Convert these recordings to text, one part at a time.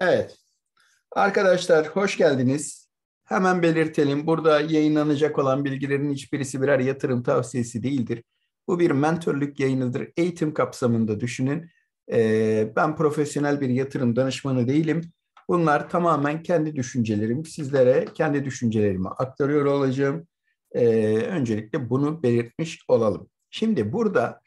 Evet. Arkadaşlar hoş geldiniz. Hemen belirtelim burada yayınlanacak olan bilgilerin hiçbirisi birer yatırım tavsiyesi değildir. Bu bir mentorluk yayınıdır. Eğitim kapsamında düşünün. Ee, ben profesyonel bir yatırım danışmanı değilim. Bunlar tamamen kendi düşüncelerim. Sizlere kendi düşüncelerimi aktarıyor olacağım. Ee, öncelikle bunu belirtmiş olalım. Şimdi burada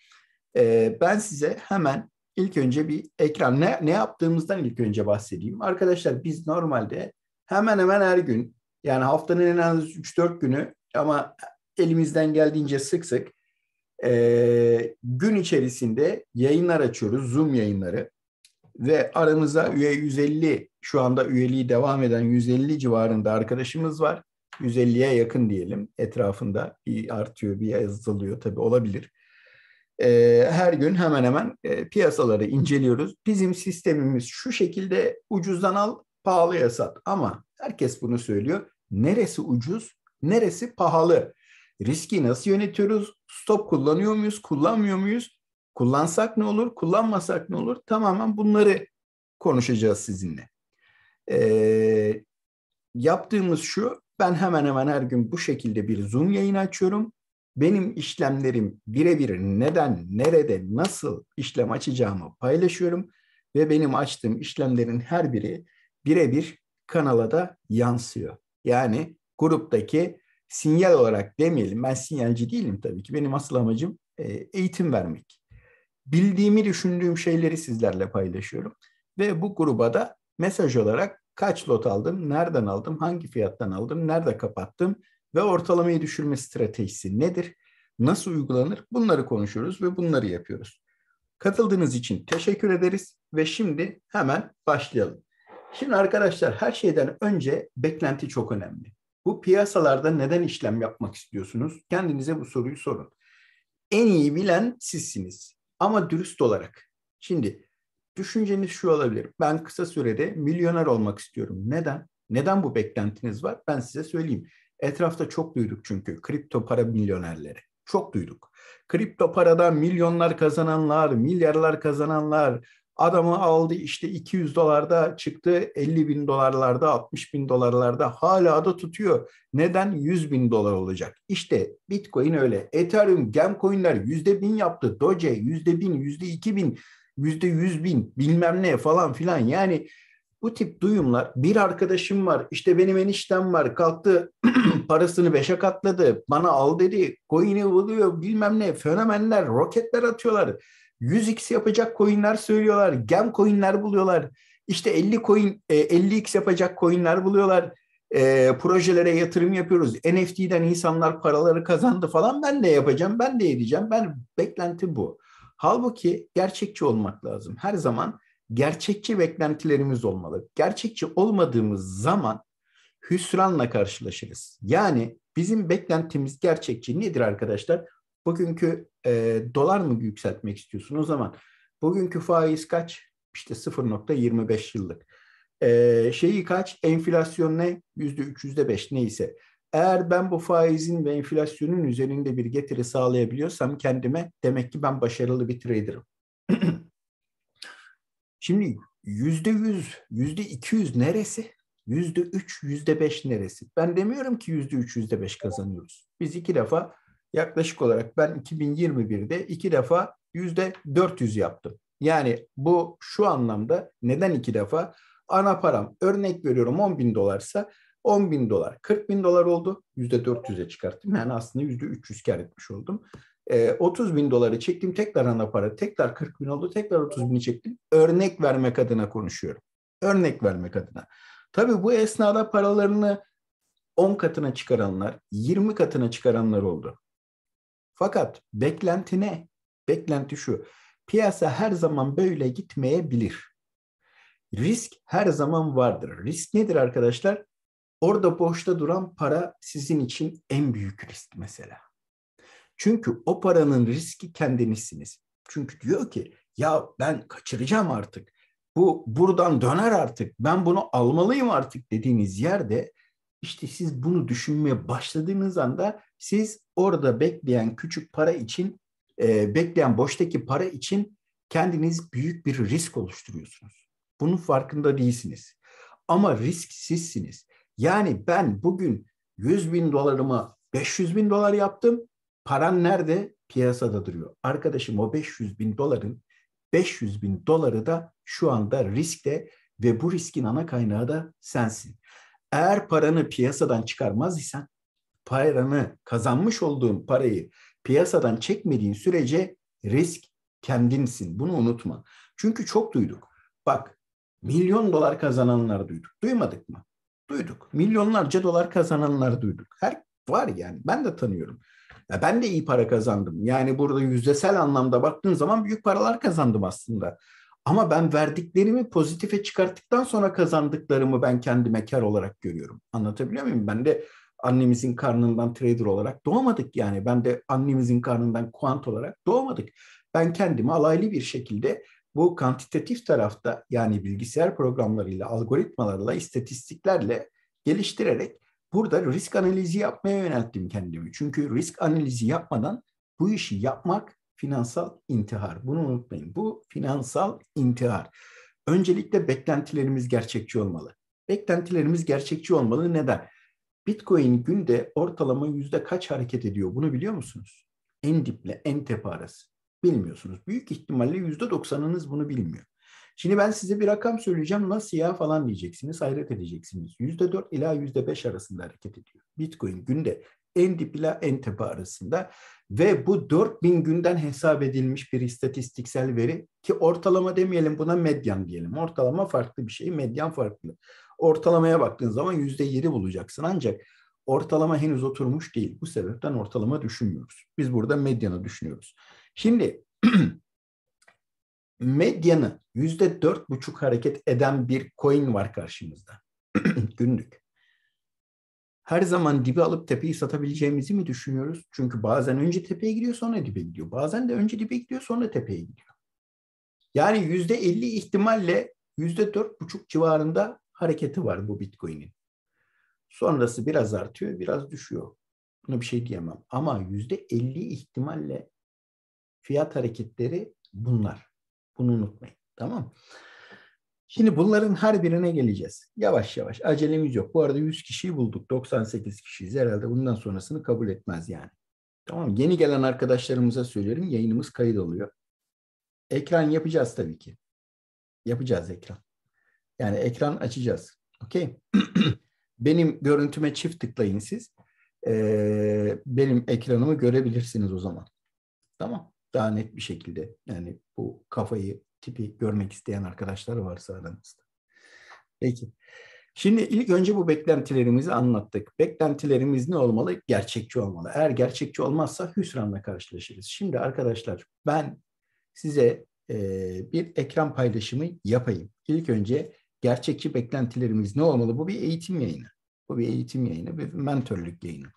e, ben size hemen ilk önce bir ekran ne, ne yaptığımızdan ilk önce bahsedeyim. Arkadaşlar biz normalde hemen hemen her gün yani haftanın en az 3-4 günü ama elimizden geldiğince sık sık e, gün içerisinde yayınlar açıyoruz. Zoom yayınları ve aramızda üye 150 şu anda üyeliği devam eden 150 civarında arkadaşımız var. 150'ye yakın diyelim etrafında bir artıyor bir azalıyor tabii olabilir e, her gün hemen hemen e, piyasaları inceliyoruz. Bizim sistemimiz şu şekilde ucuzdan al, pahalıya sat. Ama herkes bunu söylüyor. Neresi ucuz, neresi pahalı? Riski nasıl yönetiyoruz? Stop kullanıyor muyuz, kullanmıyor muyuz? Kullansak ne olur, kullanmasak ne olur? Tamamen bunları konuşacağız sizinle. E, yaptığımız şu, ben hemen hemen her gün bu şekilde bir Zoom yayını açıyorum benim işlemlerim birebir neden, nerede, nasıl işlem açacağımı paylaşıyorum ve benim açtığım işlemlerin her biri birebir kanala da yansıyor. Yani gruptaki sinyal olarak demeyelim. Ben sinyalci değilim tabii ki. Benim asıl amacım e, eğitim vermek. Bildiğimi düşündüğüm şeyleri sizlerle paylaşıyorum. Ve bu gruba da mesaj olarak kaç lot aldım, nereden aldım, hangi fiyattan aldım, nerede kapattım, ve ortalamayı düşürme stratejisi nedir? Nasıl uygulanır? Bunları konuşuyoruz ve bunları yapıyoruz. Katıldığınız için teşekkür ederiz ve şimdi hemen başlayalım. Şimdi arkadaşlar her şeyden önce beklenti çok önemli. Bu piyasalarda neden işlem yapmak istiyorsunuz? Kendinize bu soruyu sorun. En iyi bilen sizsiniz ama dürüst olarak. Şimdi düşünceniz şu olabilir. Ben kısa sürede milyoner olmak istiyorum. Neden? Neden bu beklentiniz var? Ben size söyleyeyim. Etrafta çok duyduk çünkü kripto para milyonerleri. Çok duyduk. Kripto paradan milyonlar kazananlar, milyarlar kazananlar, adamı aldı işte 200 dolarda çıktı 50 bin dolarlarda 60 bin dolarlarda hala da tutuyor. Neden 100 bin dolar olacak? İşte Bitcoin öyle. Ethereum, Gemcoin'ler yüzde bin yaptı. Doge yüzde bin, yüzde iki bin, yüzde yüz bin bilmem ne falan filan. Yani bu tip duyumlar bir arkadaşım var işte benim eniştem var kalktı parasını beşe katladı. Bana al dedi. Coin'i buluyor bilmem ne. Fenomenler, roketler atıyorlar. 100x yapacak coin'ler söylüyorlar. Gem coin'ler buluyorlar. İşte 50 coin, 50x e, yapacak coin'ler buluyorlar. E, projelere yatırım yapıyoruz. NFT'den insanlar paraları kazandı falan. Ben de yapacağım, ben de edeceğim. Ben beklenti bu. Halbuki gerçekçi olmak lazım. Her zaman gerçekçi beklentilerimiz olmalı. Gerçekçi olmadığımız zaman hüsranla karşılaşırız. Yani bizim beklentimiz gerçekçi nedir arkadaşlar? Bugünkü e, dolar mı yükseltmek istiyorsunuz o zaman? Bugünkü faiz kaç? İşte 0.25 yıllık. E, şeyi kaç? Enflasyon ne? %3, %5 neyse. Eğer ben bu faizin ve enflasyonun üzerinde bir getiri sağlayabiliyorsam kendime demek ki ben başarılı bir traderım. Şimdi yüzde yüz, yüzde iki neresi? Yüzde üç, yüzde beş neresi? Ben demiyorum ki yüzde üç, yüzde beş kazanıyoruz. Biz iki defa yaklaşık olarak ben 2021'de iki defa yüzde dört yüz yaptım. Yani bu şu anlamda neden iki defa? Ana param örnek veriyorum 10 bin dolarsa 10 bin dolar 40 bin dolar oldu. Yüzde dört 400'e çıkarttım. Yani aslında yüzde üç yüz kar etmiş oldum. E, ee, 30 bin doları çektim tekrar ana para tekrar 40 bin oldu tekrar 30 bini çektim. Örnek vermek adına konuşuyorum. Örnek vermek adına. Tabii bu esnada paralarını 10 katına çıkaranlar, 20 katına çıkaranlar oldu. Fakat beklenti ne? Beklenti şu. Piyasa her zaman böyle gitmeyebilir. Risk her zaman vardır. Risk nedir arkadaşlar? Orada boşta duran para sizin için en büyük risk mesela. Çünkü o paranın riski kendinizsiniz. Çünkü diyor ki ya ben kaçıracağım artık bu buradan döner artık ben bunu almalıyım artık dediğiniz yerde işte siz bunu düşünmeye başladığınız anda siz orada bekleyen küçük para için e, bekleyen boştaki para için kendiniz büyük bir risk oluşturuyorsunuz. Bunun farkında değilsiniz. Ama risk sizsiniz. Yani ben bugün 100 bin dolarımı 500 bin dolar yaptım. Paran nerede? Piyasada duruyor. Arkadaşım o 500 bin doların 500 bin doları da şu anda riskte ve bu riskin ana kaynağı da sensin. Eğer paranı piyasadan çıkarmaz isen paranı kazanmış olduğun parayı piyasadan çekmediğin sürece risk kendinsin. Bunu unutma. Çünkü çok duyduk. Bak milyon dolar kazananlar duyduk. Duymadık mı? Duyduk. Milyonlarca dolar kazananlar duyduk. Her var yani. Ben de tanıyorum. Ya ben de iyi para kazandım. Yani burada yüzdesel anlamda baktığın zaman büyük paralar kazandım aslında. Ama ben verdiklerimi pozitife çıkarttıktan sonra kazandıklarımı ben kendime kar olarak görüyorum. Anlatabiliyor muyum? Ben de annemizin karnından trader olarak doğmadık yani. Ben de annemizin karnından kuant olarak doğmadık. Ben kendimi alaylı bir şekilde bu kantitatif tarafta yani bilgisayar programlarıyla, algoritmalarla, istatistiklerle geliştirerek burada risk analizi yapmaya yönelttim kendimi. Çünkü risk analizi yapmadan bu işi yapmak finansal intihar. Bunu unutmayın. Bu finansal intihar. Öncelikle beklentilerimiz gerçekçi olmalı. Beklentilerimiz gerçekçi olmalı. Neden? Bitcoin günde ortalama yüzde kaç hareket ediyor? Bunu biliyor musunuz? En diple en tepe arası. Bilmiyorsunuz. Büyük ihtimalle yüzde doksanınız bunu bilmiyor. Şimdi ben size bir rakam söyleyeceğim. Nasıl ya falan diyeceksiniz. Hayret edeceksiniz. %4 ila %5 arasında hareket ediyor. Bitcoin günde en dip ile en tepe arasında ve bu 4000 günden hesap edilmiş bir istatistiksel veri ki ortalama demeyelim buna medyan diyelim. Ortalama farklı bir şey, medyan farklı. Ortalamaya baktığın zaman %7 bulacaksın ancak ortalama henüz oturmuş değil. Bu sebepten ortalama düşünmüyoruz. Biz burada medyanı düşünüyoruz. Şimdi medyanı yüzde dört buçuk hareket eden bir coin var karşımızda. Günlük. Her zaman dibi alıp tepeyi satabileceğimizi mi düşünüyoruz? Çünkü bazen önce tepeye gidiyor sonra dibe gidiyor. Bazen de önce dibe gidiyor sonra tepeye gidiyor. Yani yüzde elli ihtimalle yüzde dört buçuk civarında hareketi var bu Bitcoin'in. Sonrası biraz artıyor, biraz düşüyor. Buna bir şey diyemem. Ama yüzde elli ihtimalle fiyat hareketleri bunlar. Bunu unutmayın. Tamam Şimdi bunların her birine geleceğiz. Yavaş yavaş. Acelemiz yok. Bu arada 100 kişiyi bulduk. 98 kişiyiz. Herhalde bundan sonrasını kabul etmez yani. Tamam Yeni gelen arkadaşlarımıza söylerim. Yayınımız kayıt oluyor. Ekran yapacağız tabii ki. Yapacağız ekran. Yani ekran açacağız. Okey. benim görüntüme çift tıklayın siz. Ee, benim ekranımı görebilirsiniz o zaman. Tamam daha net bir şekilde yani bu kafayı tipi görmek isteyen arkadaşlar varsa aranızda. Peki. Şimdi ilk önce bu beklentilerimizi anlattık. Beklentilerimiz ne olmalı? Gerçekçi olmalı. Eğer gerçekçi olmazsa hüsranla karşılaşırız. Şimdi arkadaşlar ben size e, bir ekran paylaşımı yapayım. İlk önce gerçekçi beklentilerimiz ne olmalı? Bu bir eğitim yayını. Bu bir eğitim yayını, bir mentorluk yayını.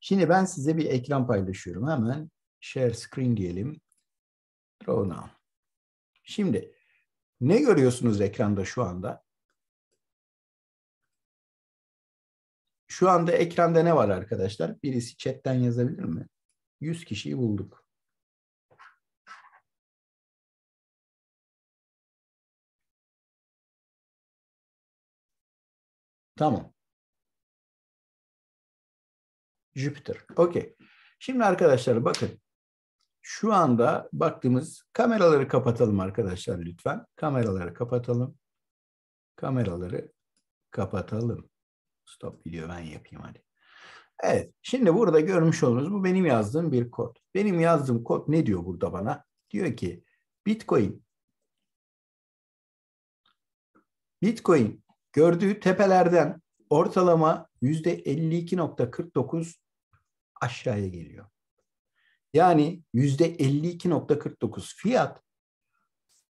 Şimdi ben size bir ekran paylaşıyorum. Hemen share screen diyelim. Draw now. Şimdi ne görüyorsunuz ekranda şu anda? Şu anda ekranda ne var arkadaşlar? Birisi chatten yazabilir mi? 100 kişiyi bulduk. Tamam. Jüpiter. Okey. Şimdi arkadaşlar bakın şu anda baktığımız kameraları kapatalım arkadaşlar lütfen. Kameraları kapatalım. Kameraları kapatalım. Stop video ben yapayım hadi. Evet şimdi burada görmüş olduğunuz bu benim yazdığım bir kod. Benim yazdığım kod ne diyor burada bana? Diyor ki Bitcoin Bitcoin gördüğü tepelerden ortalama %52.49 aşağıya geliyor. Yani yüzde 52.49 fiyat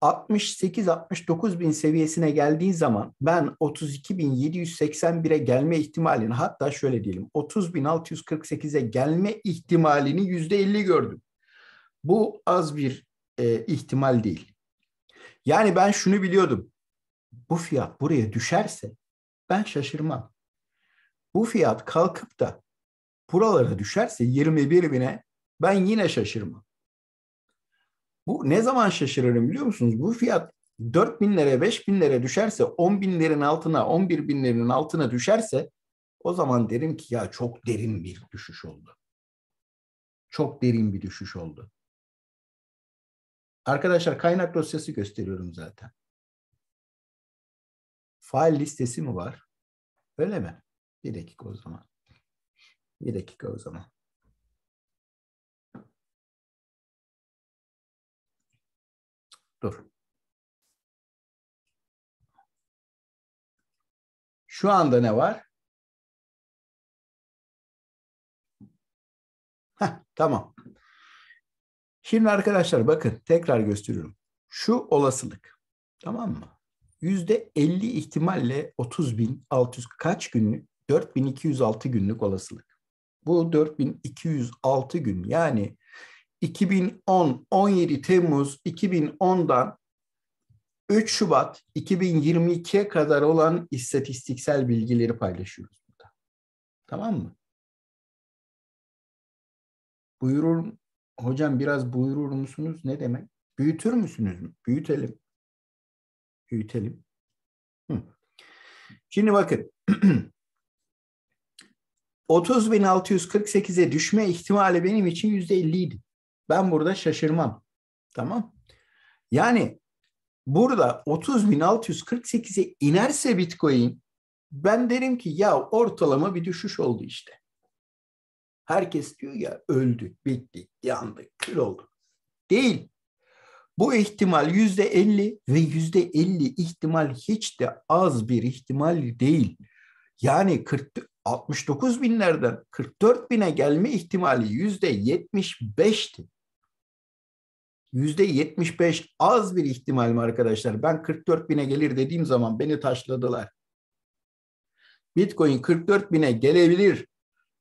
68-69 bin seviyesine geldiği zaman ben 32.781'e gelme ihtimalini hatta şöyle diyelim 30.648'e gelme ihtimalini yüzde 50 gördüm. Bu az bir e, ihtimal değil. Yani ben şunu biliyordum. Bu fiyat buraya düşerse ben şaşırmam. Bu fiyat kalkıp da buralara düşerse 21 bine ben yine şaşırmam. Bu ne zaman şaşırırım biliyor musunuz? Bu fiyat 4 bin liraya 5 bin liraya düşerse 10 binlerin altına 11 binlerin altına düşerse o zaman derim ki ya çok derin bir düşüş oldu. Çok derin bir düşüş oldu. Arkadaşlar kaynak dosyası gösteriyorum zaten. Fail listesi mi var? Öyle mi? Bir dakika o zaman. Bir dakika o zaman. Dur. Şu anda ne var? Heh, tamam. Şimdi arkadaşlar bakın tekrar gösteriyorum. Şu olasılık. Tamam mı? Yüzde 50 ihtimalle 30.600 kaç günlük? 4206 günlük olasılık. Bu 4206 gün yani 2010 17 Temmuz 2010'dan 3 Şubat 2022'ye kadar olan istatistiksel bilgileri paylaşıyoruz burada. Tamam mı? Buyurur hocam biraz buyurur musunuz? Ne demek? Büyütür müsünüz mü? Büyütelim. Büyütelim. Şimdi bakın. 30.648'e düşme ihtimali benim için %50 idi. Ben burada şaşırmam. Tamam. Yani burada 30.648'e inerse Bitcoin ben derim ki ya ortalama bir düşüş oldu işte. Herkes diyor ya öldük, bittik, yandık, kül olduk. Değil. Bu ihtimal yüzde elli ve yüzde elli ihtimal hiç de az bir ihtimal değil. Yani 40, 69 binlerden 44 bine gelme ihtimali yüzde yetmiş beşti. %75 az bir ihtimal mi arkadaşlar? Ben 44 bine gelir dediğim zaman beni taşladılar. Bitcoin 44 bine gelebilir.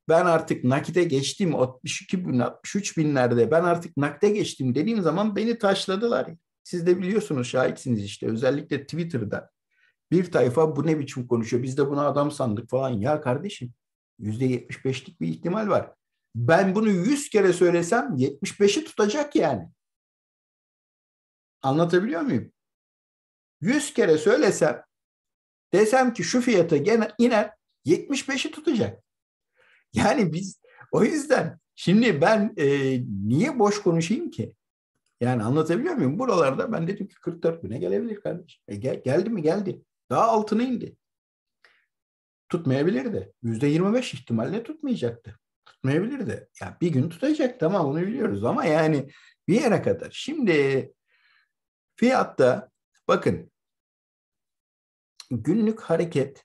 Ben artık nakite geçtim 62 bin 63 binlerde ben artık nakite geçtim dediğim zaman beni taşladılar. Siz de biliyorsunuz şahitsiniz işte özellikle Twitter'da. Bir tayfa bu ne biçim konuşuyor biz de buna adam sandık falan ya kardeşim %75'lik bir ihtimal var. Ben bunu 100 kere söylesem 75'i tutacak yani. Anlatabiliyor muyum? 100 kere söylesem desem ki şu fiyata gene iner 75'i tutacak. Yani biz o yüzden şimdi ben e, niye boş konuşayım ki? Yani anlatabiliyor muyum? Buralarda ben dedim ki 44 bine gelebilir kardeş. E gel, geldi mi geldi. Daha altına indi. Tutmayabilirdi. %25 ihtimalle tutmayacaktı. Tutmayabilirdi. Ya bir gün tutacak tamam onu biliyoruz ama yani bir yere kadar. Şimdi Fiyatta bakın günlük hareket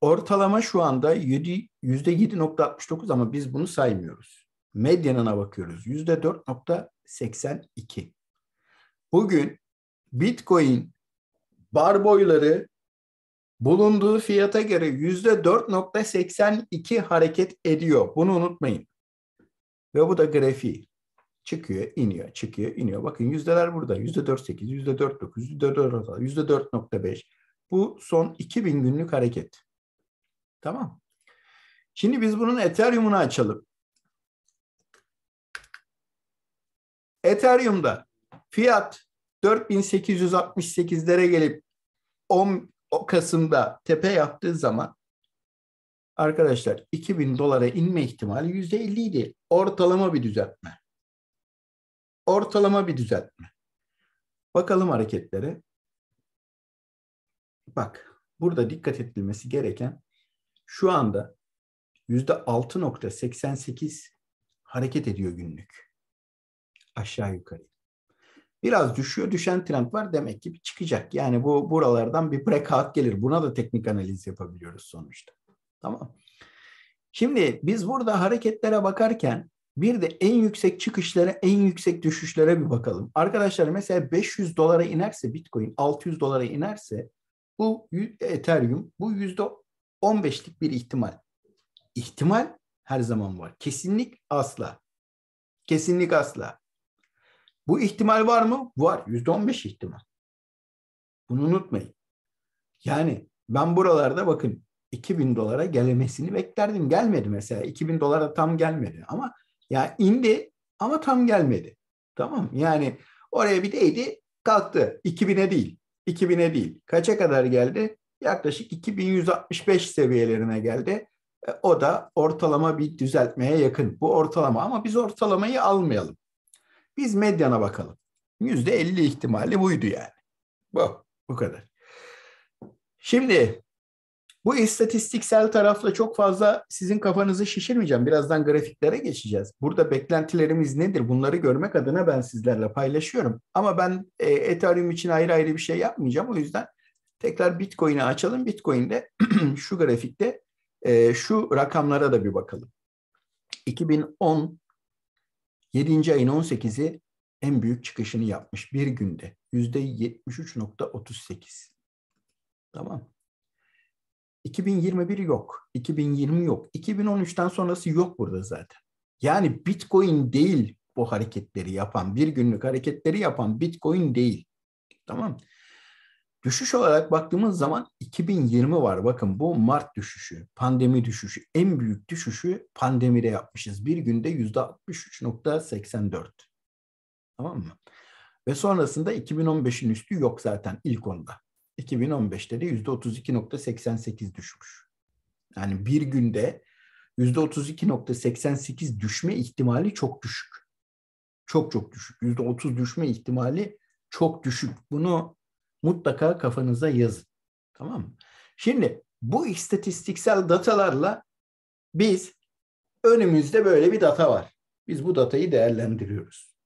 ortalama şu anda %7.69 ama biz bunu saymıyoruz. Medyanına bakıyoruz. %4.82. Bugün Bitcoin bar boyları bulunduğu fiyata göre %4.82 hareket ediyor. Bunu unutmayın. Ve bu da grafiği. Çıkıyor, iniyor, çıkıyor, iniyor. Bakın yüzdeler burada. Yüzde 4.8, yüzde 4.9, yüzde 4.6, yüzde 4.5. Bu son 2000 günlük hareket. Tamam. Şimdi biz bunun Ethereum'unu açalım. Ethereum'da fiyat 4868'lere gelip 10 Kasım'da tepe yaptığı zaman arkadaşlar 2000 dolara inme ihtimali %50 idi. Ortalama bir düzeltme ortalama bir düzeltme. Bakalım hareketlere. Bak burada dikkat edilmesi gereken şu anda %6.88 hareket ediyor günlük. Aşağı yukarı. Biraz düşüyor. Düşen trend var. Demek ki bir çıkacak. Yani bu buralardan bir breakout gelir. Buna da teknik analiz yapabiliyoruz sonuçta. Tamam. Şimdi biz burada hareketlere bakarken bir de en yüksek çıkışlara, en yüksek düşüşlere bir bakalım. Arkadaşlar mesela 500 dolara inerse Bitcoin, 600 dolara inerse bu Ethereum bu yüzde 15'lik bir ihtimal. İhtimal her zaman var. Kesinlik asla. Kesinlik asla. Bu ihtimal var mı? Var. Yüzde 15 ihtimal. Bunu unutmayın. Yani ben buralarda bakın 2000 dolara gelemesini beklerdim. Gelmedi mesela. 2000 dolara tam gelmedi ama ya indi ama tam gelmedi. Tamam Yani oraya bir değdi kalktı. 2000'e değil. 2000'e değil. Kaça kadar geldi? Yaklaşık 2165 seviyelerine geldi. E, o da ortalama bir düzeltmeye yakın. Bu ortalama ama biz ortalamayı almayalım. Biz medyana bakalım. %50 ihtimali buydu yani. Bu, bu kadar. Şimdi bu istatistiksel tarafla çok fazla sizin kafanızı şişirmeyeceğim. Birazdan grafiklere geçeceğiz. Burada beklentilerimiz nedir? Bunları görmek adına ben sizlerle paylaşıyorum. Ama ben e, Ethereum için ayrı ayrı bir şey yapmayacağım. O yüzden tekrar Bitcoin'i açalım. Bitcoin'de şu grafikte e, şu rakamlara da bir bakalım. 2010 7. ayın 18'i en büyük çıkışını yapmış bir günde. %73.38. Tamam. 2021 yok. 2020 yok. 2013'ten sonrası yok burada zaten. Yani Bitcoin değil bu hareketleri yapan, bir günlük hareketleri yapan Bitcoin değil. Tamam Düşüş olarak baktığımız zaman 2020 var. Bakın bu Mart düşüşü, pandemi düşüşü. En büyük düşüşü pandemide yapmışız. Bir günde %63.84. Tamam mı? Ve sonrasında 2015'in üstü yok zaten ilk onda. 2015'te de %32.88 düşmüş. Yani bir günde %32.88 düşme ihtimali çok düşük. Çok çok düşük. %30 düşme ihtimali çok düşük. Bunu mutlaka kafanıza yazın. Tamam mı? Şimdi bu istatistiksel datalarla biz önümüzde böyle bir data var. Biz bu datayı değerlendiriyoruz.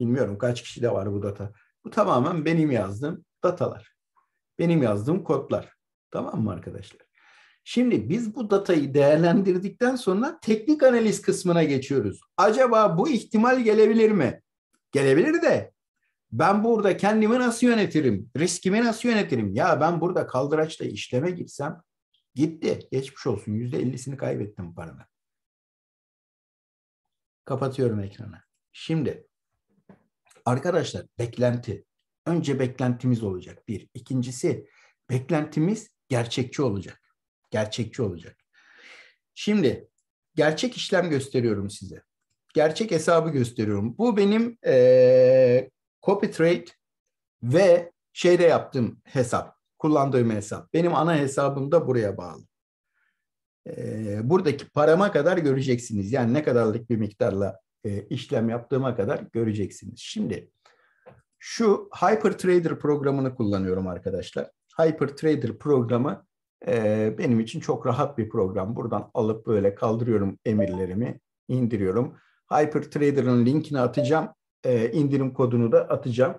Bilmiyorum kaç kişi de var bu data. Bu tamamen benim yazdığım datalar. Benim yazdığım kodlar. Tamam mı arkadaşlar? Şimdi biz bu datayı değerlendirdikten sonra teknik analiz kısmına geçiyoruz. Acaba bu ihtimal gelebilir mi? Gelebilir de ben burada kendimi nasıl yönetirim? Riskimi nasıl yönetirim? Ya ben burada kaldıraçta işleme gitsem gitti. Geçmiş olsun. Yüzde ellisini kaybettim paramı. Kapatıyorum ekranı. Şimdi arkadaşlar beklenti. Önce beklentimiz olacak bir. İkincisi beklentimiz gerçekçi olacak. Gerçekçi olacak. Şimdi gerçek işlem gösteriyorum size. Gerçek hesabı gösteriyorum. Bu benim e, copy trade ve şeyde yaptığım hesap. Kullandığım hesap. Benim ana hesabım da buraya bağlı. E, buradaki parama kadar göreceksiniz. Yani ne kadarlık bir miktarla e, işlem yaptığıma kadar göreceksiniz. Şimdi şu Hyper Trader programını kullanıyorum arkadaşlar. Hyper Trader programı e, benim için çok rahat bir program. Buradan alıp böyle kaldırıyorum emirlerimi, indiriyorum. Hyper Trader'ın linkini atacağım. E, indirim kodunu da atacağım.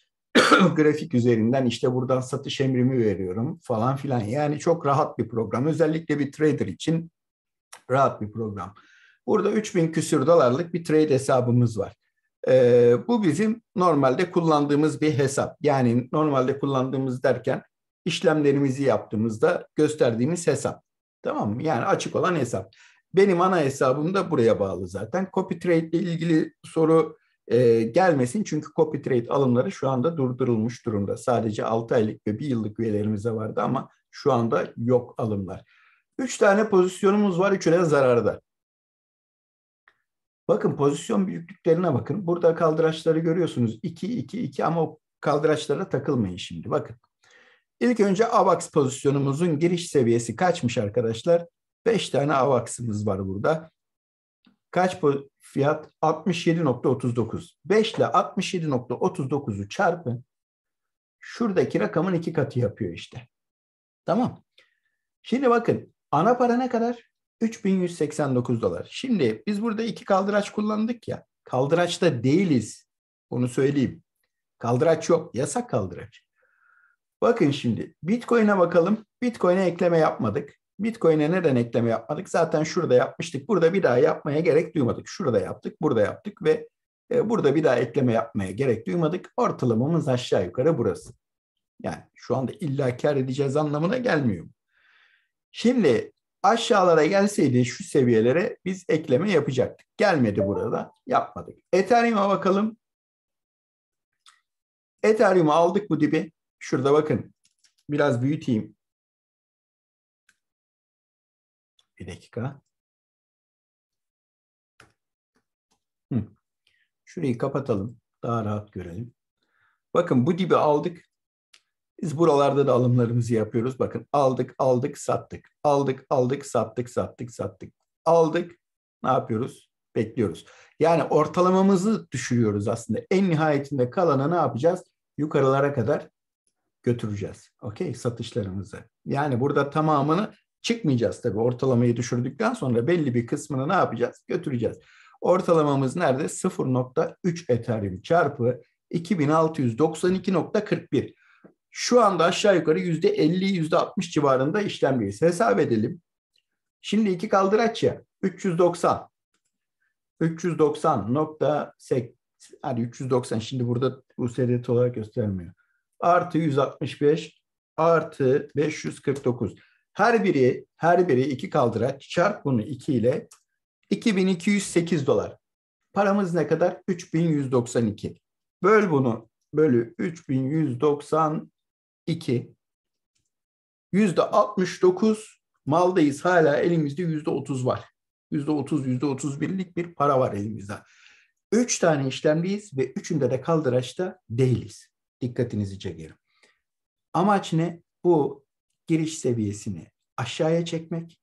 grafik üzerinden işte buradan satış emrimi veriyorum falan filan. Yani çok rahat bir program. Özellikle bir trader için rahat bir program. Burada 3000 küsür dolarlık bir trade hesabımız var. E, bu bizim normalde kullandığımız bir hesap. Yani normalde kullandığımız derken işlemlerimizi yaptığımızda gösterdiğimiz hesap. Tamam mı? Yani açık olan hesap. Benim ana hesabım da buraya bağlı zaten. Copy trade ile ilgili soru e, gelmesin. Çünkü copy trade alımları şu anda durdurulmuş durumda. Sadece 6 aylık ve 1 yıllık üyelerimize vardı ama şu anda yok alımlar. 3 tane pozisyonumuz var. Üçüne zararda. Bakın pozisyon büyüklüklerine bakın. Burada kaldıraçları görüyorsunuz. 2, 2, 2 ama o kaldıraçlara takılmayın şimdi. Bakın. İlk önce AVAX pozisyonumuzun giriş seviyesi kaçmış arkadaşlar? 5 tane AVAX'ımız var burada. Kaç fiyat? 67.39. 5 ile 67.39'u çarpın. Şuradaki rakamın iki katı yapıyor işte. Tamam. Şimdi bakın ana para ne kadar? 3189 dolar. Şimdi biz burada iki kaldıraç kullandık ya. Kaldıraçta değiliz. Onu söyleyeyim. Kaldıraç yok. Yasak kaldıraç. Bakın şimdi Bitcoin'e bakalım. Bitcoin'e ekleme yapmadık. Bitcoin'e neden ekleme yapmadık? Zaten şurada yapmıştık. Burada bir daha yapmaya gerek duymadık. Şurada yaptık, burada yaptık ve e, burada bir daha ekleme yapmaya gerek duymadık. Ortalamamız aşağı yukarı burası. Yani şu anda illa kar edeceğiz anlamına gelmiyor. Şimdi aşağılara gelseydi şu seviyelere biz ekleme yapacaktık. Gelmedi burada yapmadık. Ethereum'a bakalım. Ethereum'u aldık bu dibi. Şurada bakın biraz büyüteyim. Bir dakika. Hı. Şurayı kapatalım. Daha rahat görelim. Bakın bu dibi aldık. Biz buralarda da alımlarımızı yapıyoruz. Bakın aldık, aldık, sattık. Aldık, aldık, sattık, sattık, sattık. Aldık, ne yapıyoruz? Bekliyoruz. Yani ortalamamızı düşürüyoruz aslında. En nihayetinde kalana ne yapacağız? Yukarılara kadar götüreceğiz. Okey, satışlarımızı. Yani burada tamamını çıkmayacağız tabii. Ortalamayı düşürdükten sonra belli bir kısmını ne yapacağız? Götüreceğiz. Ortalamamız nerede? 0.3 Ethereum çarpı 2692.41. Şu anda aşağı yukarı yüzde %50, %60 civarında işlemliyiz Hesap edelim. Şimdi iki kaldıraç ya. 390. 390 nokta sek, hani 390 şimdi burada bu USDT olarak göstermiyor. Artı 165 artı 549. Her biri her biri iki kaldıraç çarp bunu 2 ile 2208 dolar. Paramız ne kadar? 3192. Böl bunu bölü 3192. 2. Yüzde 69 maldayız hala elimizde yüzde 30 var. Yüzde 30, yüzde 31'lik bir para var elimizde. Üç tane işlemliyiz ve üçünde de kaldıraçta değiliz. Dikkatinizi çekerim. Amaç ne? Bu giriş seviyesini aşağıya çekmek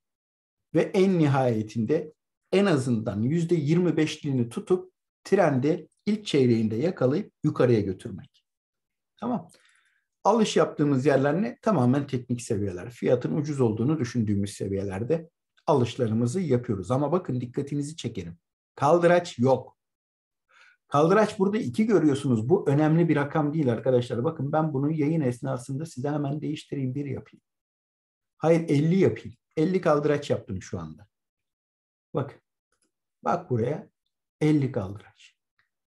ve en nihayetinde en azından yüzde 25'liğini tutup trendi ilk çeyreğinde yakalayıp yukarıya götürmek. Tamam. Alış yaptığımız yerler Tamamen teknik seviyeler. Fiyatın ucuz olduğunu düşündüğümüz seviyelerde alışlarımızı yapıyoruz. Ama bakın dikkatinizi çekerim. Kaldıraç yok. Kaldıraç burada iki görüyorsunuz. Bu önemli bir rakam değil arkadaşlar. Bakın ben bunu yayın esnasında size hemen değiştireyim bir yapayım. Hayır 50 yapayım. 50 kaldıraç yaptım şu anda. Bak. Bak buraya. 50 kaldıraç.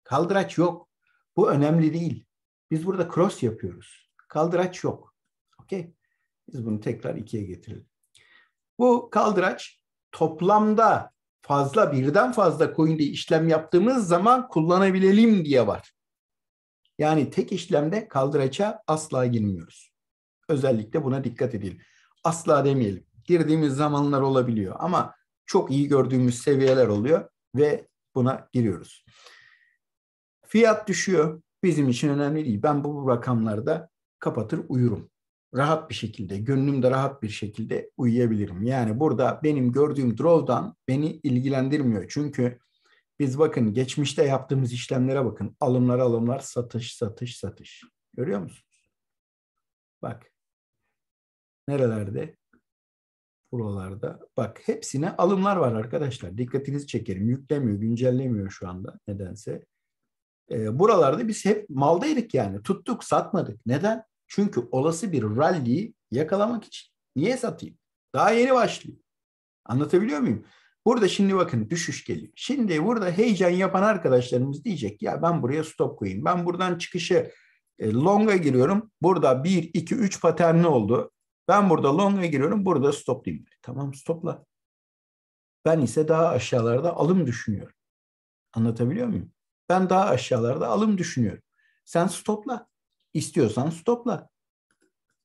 Kaldıraç yok. Bu önemli değil. Biz burada cross yapıyoruz. Kaldıraç yok. Okey. Biz bunu tekrar ikiye getirelim. Bu kaldıraç toplamda fazla birden fazla coin'de işlem yaptığımız zaman kullanabilelim diye var. Yani tek işlemde kaldıraça asla girmiyoruz. Özellikle buna dikkat edelim. Asla demeyelim. Girdiğimiz zamanlar olabiliyor ama çok iyi gördüğümüz seviyeler oluyor ve buna giriyoruz. Fiyat düşüyor. Bizim için önemli değil. Ben bu rakamlarda kapatır uyurum. Rahat bir şekilde, gönlümde rahat bir şekilde uyuyabilirim. Yani burada benim gördüğüm drawdown beni ilgilendirmiyor. Çünkü biz bakın geçmişte yaptığımız işlemlere bakın. Alımlar alımlar, satış satış satış. Görüyor musunuz? Bak. Nerelerde? Buralarda. Bak hepsine alımlar var arkadaşlar. Dikkatinizi çekerim. Yüklemiyor, güncellemiyor şu anda nedense. E, buralarda biz hep maldaydık yani. Tuttuk, satmadık. Neden? Çünkü olası bir rally yakalamak için. Niye satayım? Daha yeni başlıyor. Anlatabiliyor muyum? Burada şimdi bakın düşüş geliyor. Şimdi burada heyecan yapan arkadaşlarımız diyecek ya ben buraya stop koyayım. Ben buradan çıkışı e, longa giriyorum. Burada 1, 2, 3 paternli oldu. Ben burada longa giriyorum. Burada stop diyeyim Tamam stopla. Ben ise daha aşağılarda alım düşünüyorum. Anlatabiliyor muyum? Ben daha aşağılarda alım düşünüyorum. Sen stopla. İstiyorsan stopla.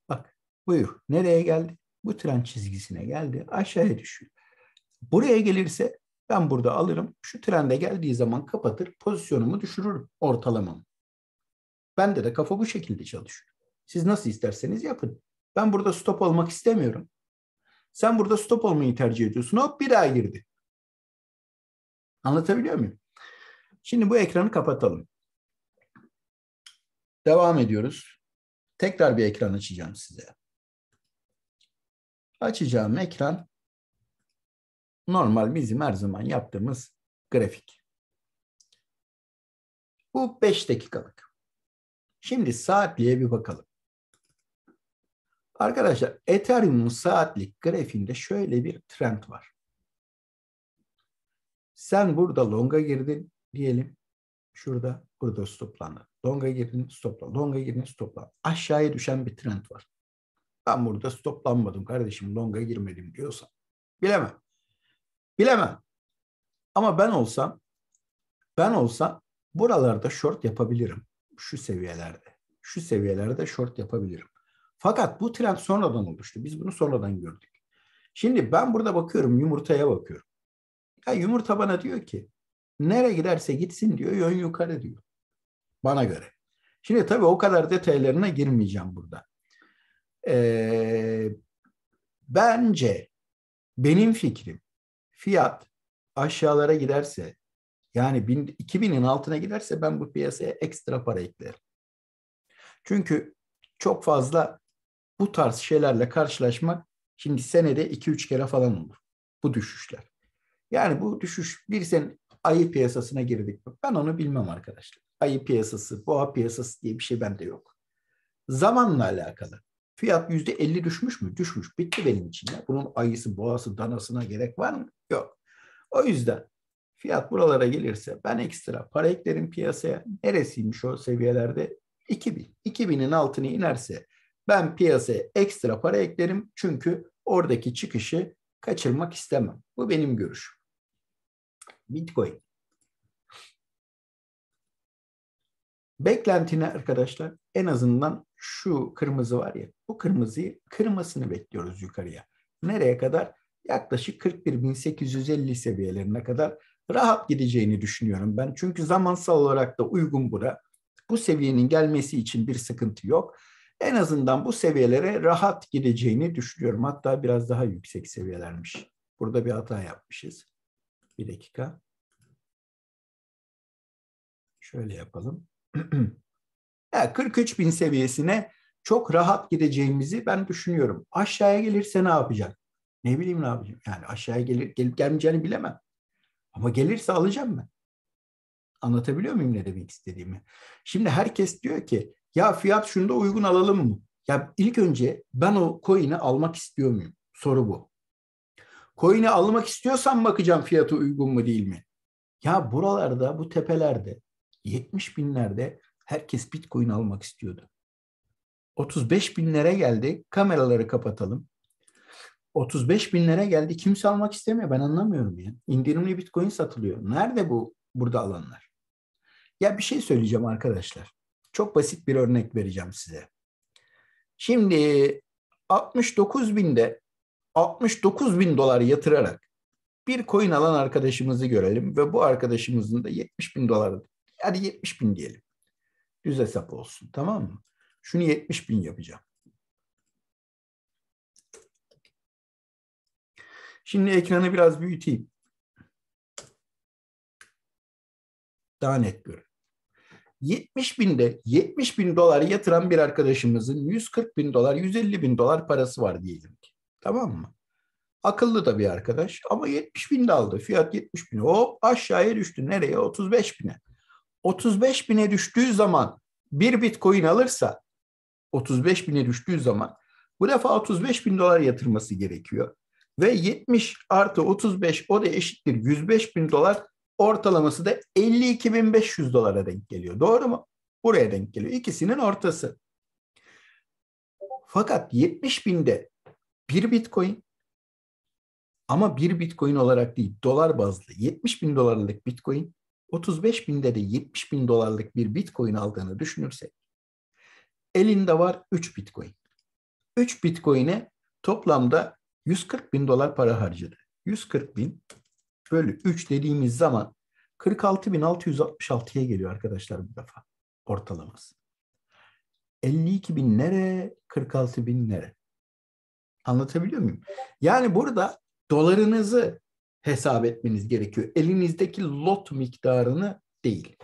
Bak buyur. Nereye geldi? Bu tren çizgisine geldi. Aşağıya düşüyor. Buraya gelirse ben burada alırım. Şu trende geldiği zaman kapatır. Pozisyonumu düşürürüm ortalamamı. Bende de kafa bu şekilde çalışıyor. Siz nasıl isterseniz yapın. Ben burada stop olmak istemiyorum. Sen burada stop olmayı tercih ediyorsun. Hop bir daha girdi. Anlatabiliyor muyum? Şimdi bu ekranı kapatalım. Devam ediyoruz. Tekrar bir ekran açacağım size. Açacağım ekran normal bizim her zaman yaptığımız grafik. Bu 5 dakikalık. Şimdi saatliğe bir bakalım. Arkadaşlar Ethereum'un saatlik grafiğinde şöyle bir trend var. Sen burada longa girdin diyelim şurada burada stoplandı. Longa girdin stopla, Longa girdin stopla. Aşağıya düşen bir trend var. Ben burada stoplanmadım kardeşim longa girmedim diyorsan. Bilemem. Bilemem. Ama ben olsam ben olsam buralarda short yapabilirim. Şu seviyelerde. Şu seviyelerde short yapabilirim. Fakat bu trend sonradan oluştu. Biz bunu sonradan gördük. Şimdi ben burada bakıyorum yumurtaya bakıyorum. Ya yumurta bana diyor ki Nereye giderse gitsin diyor, yön yukarı diyor. Bana göre. Şimdi tabii o kadar detaylarına girmeyeceğim burada. Ee, bence benim fikrim fiyat aşağılara giderse yani 2000'in altına giderse ben bu piyasaya ekstra para eklerim. Çünkü çok fazla bu tarz şeylerle karşılaşmak şimdi senede 2-3 kere falan olur bu düşüşler. Yani bu düşüş bir sen ayı piyasasına girdik mi? Ben onu bilmem arkadaşlar. Ayı piyasası, boğa piyasası diye bir şey bende yok. Zamanla alakalı. Fiyat yüzde elli düşmüş mü? Düşmüş. Bitti benim için. Ya. Bunun ayısı, boğası, danasına gerek var mı? Yok. O yüzden fiyat buralara gelirse ben ekstra para eklerim piyasaya. Neresiymiş o seviyelerde? 2000. 2000'in altına inerse ben piyasaya ekstra para eklerim. Çünkü oradaki çıkışı kaçırmak istemem. Bu benim görüşüm. Bitcoin. Beklentini arkadaşlar en azından şu kırmızı var ya bu kırmızıyı kırmasını bekliyoruz yukarıya. Nereye kadar? Yaklaşık 41.850 seviyelerine kadar rahat gideceğini düşünüyorum ben. Çünkü zamansal olarak da uygun bura. Bu seviyenin gelmesi için bir sıkıntı yok. En azından bu seviyelere rahat gideceğini düşünüyorum. Hatta biraz daha yüksek seviyelermiş. Burada bir hata yapmışız. Bir dakika. Şöyle yapalım. Ya 43 bin seviyesine çok rahat gideceğimizi ben düşünüyorum. Aşağıya gelirse ne yapacak? Ne bileyim ne yapacağım? Yani aşağıya gelir, gelip gelmeyeceğini bilemem. Ama gelirse alacağım mı? Anlatabiliyor muyum ne demek istediğimi? Şimdi herkes diyor ki ya fiyat şunda uygun alalım mı? Ya ilk önce ben o coin'i almak istiyor muyum? Soru bu. Coin'i almak istiyorsan bakacağım fiyatı uygun mu değil mi? Ya buralarda bu tepelerde 70 binlerde herkes Bitcoin almak istiyordu. 35 binlere geldi kameraları kapatalım. 35 binlere geldi kimse almak istemiyor ben anlamıyorum ya. İndirimli Bitcoin satılıyor. Nerede bu burada alanlar? Ya bir şey söyleyeceğim arkadaşlar. Çok basit bir örnek vereceğim size. Şimdi 69 binde 69 bin dolar yatırarak bir coin alan arkadaşımızı görelim ve bu arkadaşımızın da 70 bin dolar, yani 70 bin diyelim. Düz hesap olsun tamam mı? Şunu 70 bin yapacağım. Şimdi ekranı biraz büyüteyim. Daha net görün. 70 binde 70 bin dolar yatıran bir arkadaşımızın 140 bin dolar, 150 bin dolar parası var diyelim ki. Tamam mı? Akıllı da bir arkadaş ama 70 bin de aldı. Fiyat 70 bin. Hop aşağıya düştü. Nereye? 35 bine. 35 bine düştüğü zaman bir bitcoin alırsa 35 bine düştüğü zaman bu defa 35 bin dolar yatırması gerekiyor. Ve 70 artı 35 o da eşittir 105 bin dolar ortalaması da 52.500 dolara denk geliyor. Doğru mu? Buraya denk geliyor. İkisinin ortası. Fakat 70 binde bir bitcoin ama bir bitcoin olarak değil dolar bazlı 70 bin dolarlık bitcoin 35 binde de 70 bin dolarlık bir bitcoin aldığını düşünürsek elinde var 3 bitcoin. 3 bitcoin'e toplamda 140 bin dolar para harcadı. 140 bin bölü 3 dediğimiz zaman 46.666'ya geliyor arkadaşlar bu defa ortalaması. 52 bin nere, 46 bin nere? Anlatabiliyor muyum? Yani burada dolarınızı hesap etmeniz gerekiyor. Elinizdeki lot miktarını değil.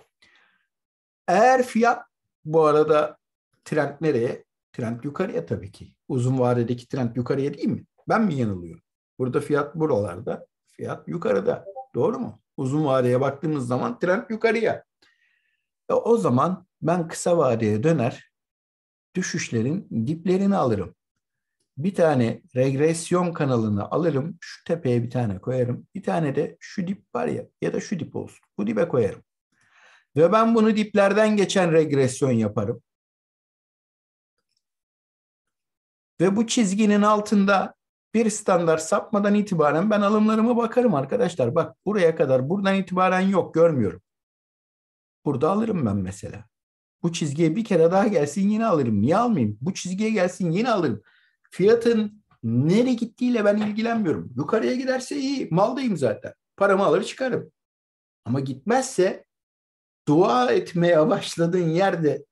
Eğer fiyat bu arada trend nereye? Trend yukarıya tabii ki. Uzun vadedeki trend yukarıya değil mi? Ben mi yanılıyorum? Burada fiyat buralarda, fiyat yukarıda. Doğru mu? Uzun vadeye baktığımız zaman trend yukarıya. E o zaman ben kısa vadeye döner, düşüşlerin diplerini alırım bir tane regresyon kanalını alırım. Şu tepeye bir tane koyarım. Bir tane de şu dip var ya ya da şu dip olsun. Bu dibe koyarım. Ve ben bunu diplerden geçen regresyon yaparım. Ve bu çizginin altında bir standart sapmadan itibaren ben alımlarıma bakarım arkadaşlar. Bak buraya kadar buradan itibaren yok görmüyorum. Burada alırım ben mesela. Bu çizgiye bir kere daha gelsin yine alırım. Niye almayayım? Bu çizgiye gelsin yine alırım fiyatın nereye gittiğiyle ben ilgilenmiyorum. Yukarıya giderse iyi, maldayım zaten. Paramı alır çıkarım. Ama gitmezse dua etmeye başladığın yerde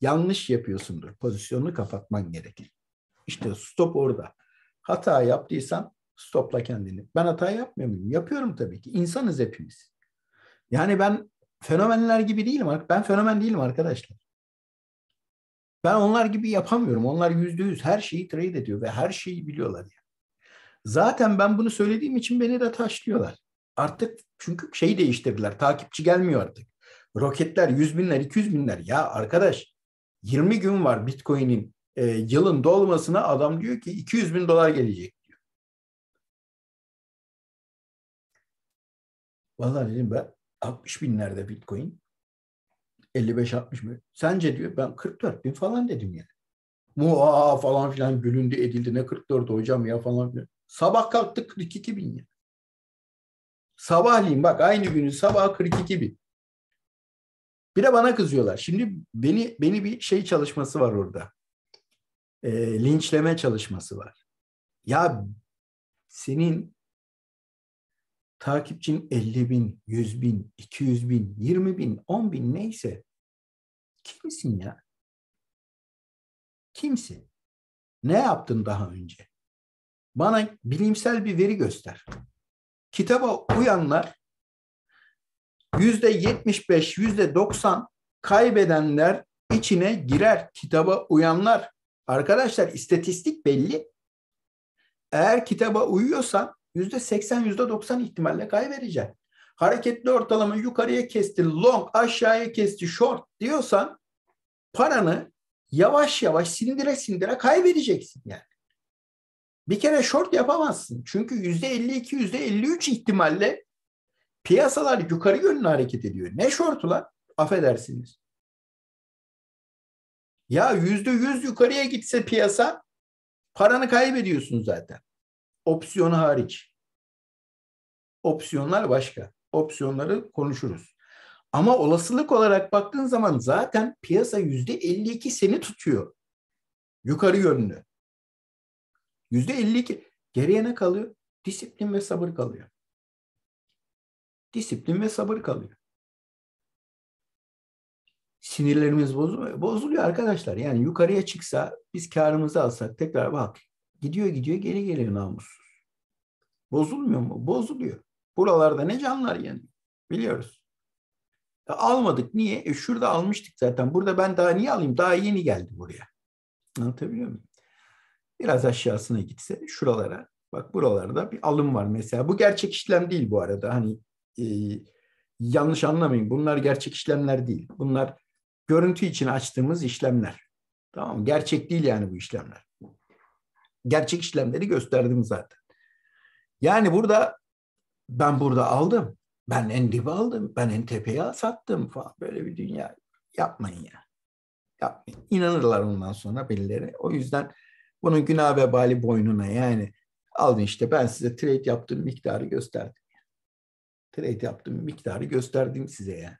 yanlış yapıyorsundur. Pozisyonunu kapatman gerekir. İşte stop orada. Hata yaptıysan stopla kendini. Ben hata yapmıyor muyum? Yapıyorum tabii ki. İnsanız hepimiz. Yani ben fenomenler gibi değilim. Ben fenomen değilim arkadaşlar. Ben onlar gibi yapamıyorum. Onlar yüzde yüz her şeyi trade ediyor ve her şeyi biliyorlar. Yani. Zaten ben bunu söylediğim için beni de taşlıyorlar. Artık çünkü şeyi değiştirdiler. Takipçi gelmiyor artık. Roketler 100 binler, 200 binler. Ya arkadaş 20 gün var Bitcoin'in e, yılın dolmasına adam diyor ki 200 bin dolar gelecek diyor. Vallahi dedim ben 60 binlerde Bitcoin 55-60 milyon. Sence diyor ben 44 bin falan dedim yani. Muha falan filan gülündü edildi ne 44 hocam ya falan filan. Sabah kalktık 42 bin ya. Sabahleyin bak aynı günün sabah 42 bin. Bir de bana kızıyorlar. Şimdi beni beni bir şey çalışması var orada. E, linçleme çalışması var. Ya senin takipçin 50 bin, 100 bin, 200 bin, 20 bin, 10 bin neyse kimsin ya? Kimsin? Ne yaptın daha önce? Bana bilimsel bir veri göster. Kitaba uyanlar yüzde 75, yüzde 90 kaybedenler içine girer. Kitaba uyanlar. Arkadaşlar istatistik belli. Eğer kitaba uyuyorsan %80-%90 ihtimalle kaybedeceksin. Hareketli ortalama yukarıya kesti, long aşağıya kesti, short diyorsan paranı yavaş yavaş sindire sindire kaybedeceksin yani. Bir kere short yapamazsın. Çünkü %52, %53 ihtimalle piyasalar yukarı yönlü hareket ediyor. Ne short'u lan? Affedersiniz. Ya %100 yukarıya gitse piyasa paranı kaybediyorsun zaten. Opsiyonu hariç. Opsiyonlar başka. Opsiyonları konuşuruz. Ama olasılık olarak baktığın zaman zaten piyasa yüzde 52 seni tutuyor. Yukarı yönlü. Yüzde 52. Geriye ne kalıyor? Disiplin ve sabır kalıyor. Disiplin ve sabır kalıyor. Sinirlerimiz bozuluyor, bozuluyor arkadaşlar. Yani yukarıya çıksa biz karımızı alsak tekrar bak gidiyor gidiyor geri gelir namus. Bozulmuyor mu? Bozuluyor. Buralarda ne canlar yanıyor. Biliyoruz. E, almadık. Niye? E şurada almıştık zaten. Burada ben daha niye alayım? Daha yeni geldi buraya. Anlatabiliyor muyum? Biraz aşağısına gitse şuralara. Bak buralarda bir alım var mesela. Bu gerçek işlem değil bu arada. Hani e, yanlış anlamayın. Bunlar gerçek işlemler değil. Bunlar görüntü için açtığımız işlemler. Tamam mı? Gerçek değil yani bu işlemler. Gerçek işlemleri gösterdim zaten. Yani burada ben burada aldım. Ben en dibe aldım. Ben en tepeye sattım falan. Böyle bir dünya yapmayın ya. Yapmayın. İnanırlar ondan sonra birileri. O yüzden bunun günah ve bali boynuna yani aldın işte ben size trade yaptığım miktarı gösterdim. Trade yaptığım miktarı gösterdim size ya.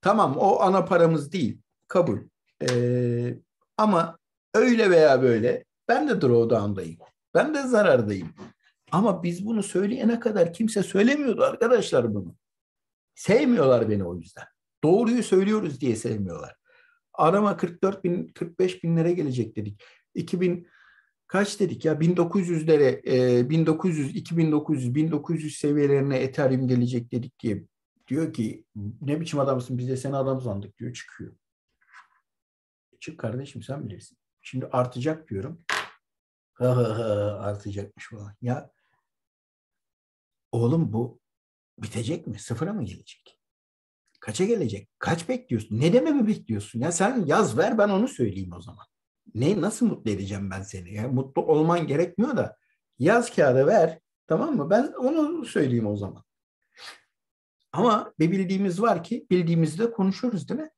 Tamam o ana paramız değil. Kabul. Ee, ama öyle veya böyle ben de drawdown'dayım. Ben de zarardayım. Ama biz bunu söyleyene kadar kimse söylemiyordu arkadaşlar bunu. Sevmiyorlar beni o yüzden. Doğruyu söylüyoruz diye sevmiyorlar. Arama 44 bin, 45 binlere gelecek dedik. 2000 kaç dedik ya 1900'lere 1900 2900 1900 seviyelerine Ethereum gelecek dedik diye diyor ki ne biçim adamsın biz de seni adam sandık diyor çıkıyor. Çık kardeşim sen bilirsin. Şimdi artacak diyorum. artacakmış falan. Ya Oğlum bu bitecek mi? Sıfıra mı gelecek? Kaça gelecek? Kaç bekliyorsun? Ne deme dememi bekliyorsun? Ya sen yaz ver ben onu söyleyeyim o zaman. Ne nasıl mutlu edeceğim ben seni? Ya mutlu olman gerekmiyor da yaz kağıdı ver tamam mı? Ben onu söyleyeyim o zaman. Ama bir bildiğimiz var ki bildiğimizde konuşuruz değil mi?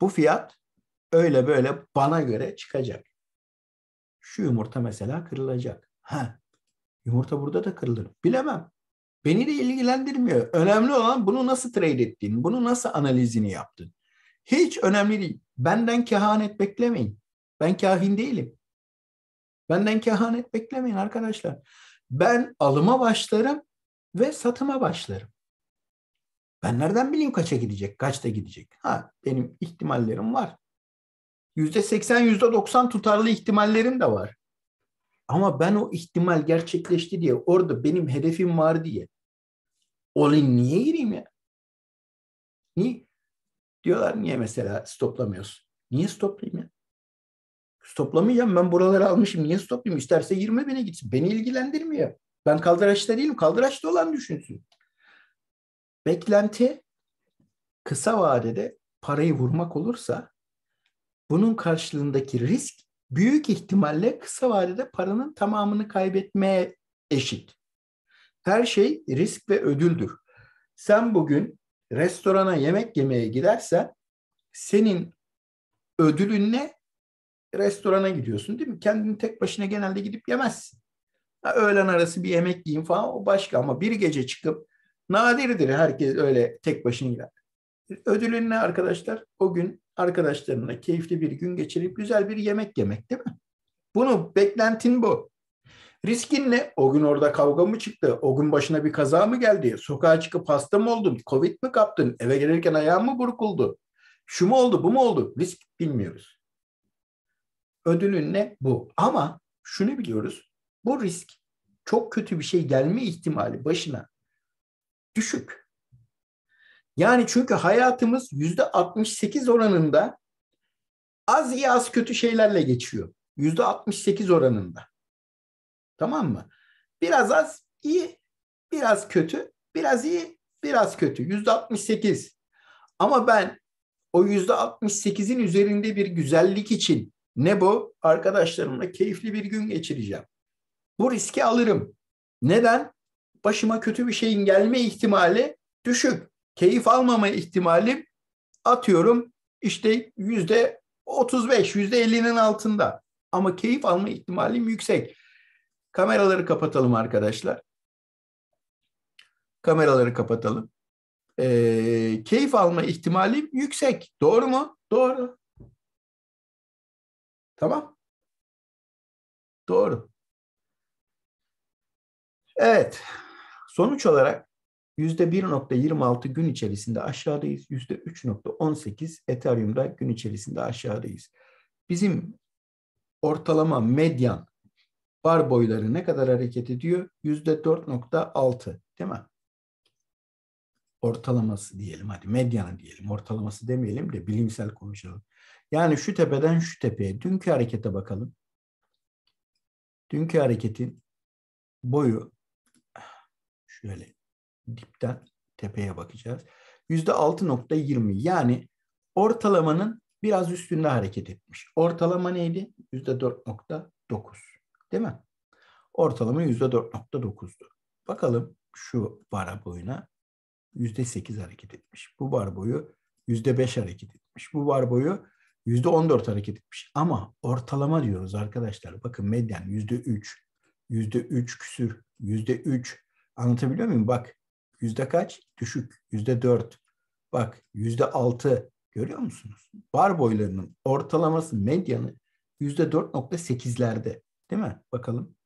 Bu fiyat öyle böyle bana göre çıkacak. Şu yumurta mesela kırılacak. Ha, Yumurta burada da kırılır. Bilemem. Beni de ilgilendirmiyor. Önemli olan bunu nasıl trade ettiğin, bunu nasıl analizini yaptın. Hiç önemli değil. Benden kehanet beklemeyin. Ben kahin değilim. Benden kehanet beklemeyin arkadaşlar. Ben alıma başlarım ve satıma başlarım. Ben nereden bileyim kaça gidecek, kaçta gidecek? Ha, benim ihtimallerim var. %80, %90 tutarlı ihtimallerim de var. Ama ben o ihtimal gerçekleşti diye orada benim hedefim var diye olayı niye gireyim ya? Niye? Diyorlar niye mesela stoplamıyorsun? Niye stoplayayım ya? Stoplamayacağım ben buraları almışım niye stoplayayım? İsterse 20 bine gitsin. Beni ilgilendirmiyor. Ben kaldıraçta değilim. Kaldıraçta olan düşünsün. Beklenti kısa vadede parayı vurmak olursa bunun karşılığındaki risk büyük ihtimalle kısa vadede paranın tamamını kaybetmeye eşit. Her şey risk ve ödüldür. Sen bugün restorana yemek yemeye gidersen senin ödülün ne? Restorana gidiyorsun değil mi? Kendini tek başına genelde gidip yemezsin. Ha, öğlen arası bir yemek yiyin falan o başka ama bir gece çıkıp nadirdir herkes öyle tek başına gider. Ödülün ne arkadaşlar? O gün arkadaşlarınla keyifli bir gün geçirip güzel bir yemek yemek değil mi? Bunu beklentin bu. Riskin ne? O gün orada kavga mı çıktı? O gün başına bir kaza mı geldi? Sokağa çıkıp hasta mı oldun? Covid mi kaptın? Eve gelirken ayağın mı burkuldu? Şu mu oldu, bu mu oldu? Risk bilmiyoruz. Ödülün ne? Bu. Ama şunu biliyoruz. Bu risk çok kötü bir şey gelme ihtimali başına düşük. Yani çünkü hayatımız yüzde 68 oranında az iyi az kötü şeylerle geçiyor. Yüzde 68 oranında. Tamam mı? Biraz az iyi, biraz kötü, biraz iyi, biraz kötü. Yüzde 68. Ama ben o yüzde 68'in üzerinde bir güzellik için ne bu? Arkadaşlarımla keyifli bir gün geçireceğim. Bu riski alırım. Neden? Başıma kötü bir şeyin gelme ihtimali düşük keyif almama ihtimalim atıyorum işte yüzde 35, yüzde 50'nin altında. Ama keyif alma ihtimalim yüksek. Kameraları kapatalım arkadaşlar. Kameraları kapatalım. Ee, keyif alma ihtimalim yüksek. Doğru mu? Doğru. Tamam. Doğru. Evet. Sonuç olarak %1.26 gün içerisinde aşağıdayız. %3.18 Ethereum'da gün içerisinde aşağıdayız. Bizim ortalama medyan bar boyları ne kadar hareket ediyor? %4.6 değil mi? Ortalaması diyelim hadi medyan diyelim ortalaması demeyelim de bilimsel konuşalım. Yani şu tepeden şu tepeye dünkü harekete bakalım. Dünkü hareketin boyu şöyle dipten tepeye bakacağız. %6.20 yani ortalamanın biraz üstünde hareket etmiş. Ortalama neydi? %4.9 değil mi? Ortalama %4.9'du. Bakalım şu bar boyuna %8 hareket etmiş. Bu bar boyu %5 hareket etmiş. Bu bar boyu %14 hareket etmiş. Ama ortalama diyoruz arkadaşlar. Bakın medyan %3, %3 küsür, %3. Anlatabiliyor muyum? Bak Yüzde kaç? Düşük. Yüzde dört. Bak yüzde altı. Görüyor musunuz? Bar boylarının ortalaması medyanı yüzde dört nokta sekizlerde. Değil mi? Bakalım.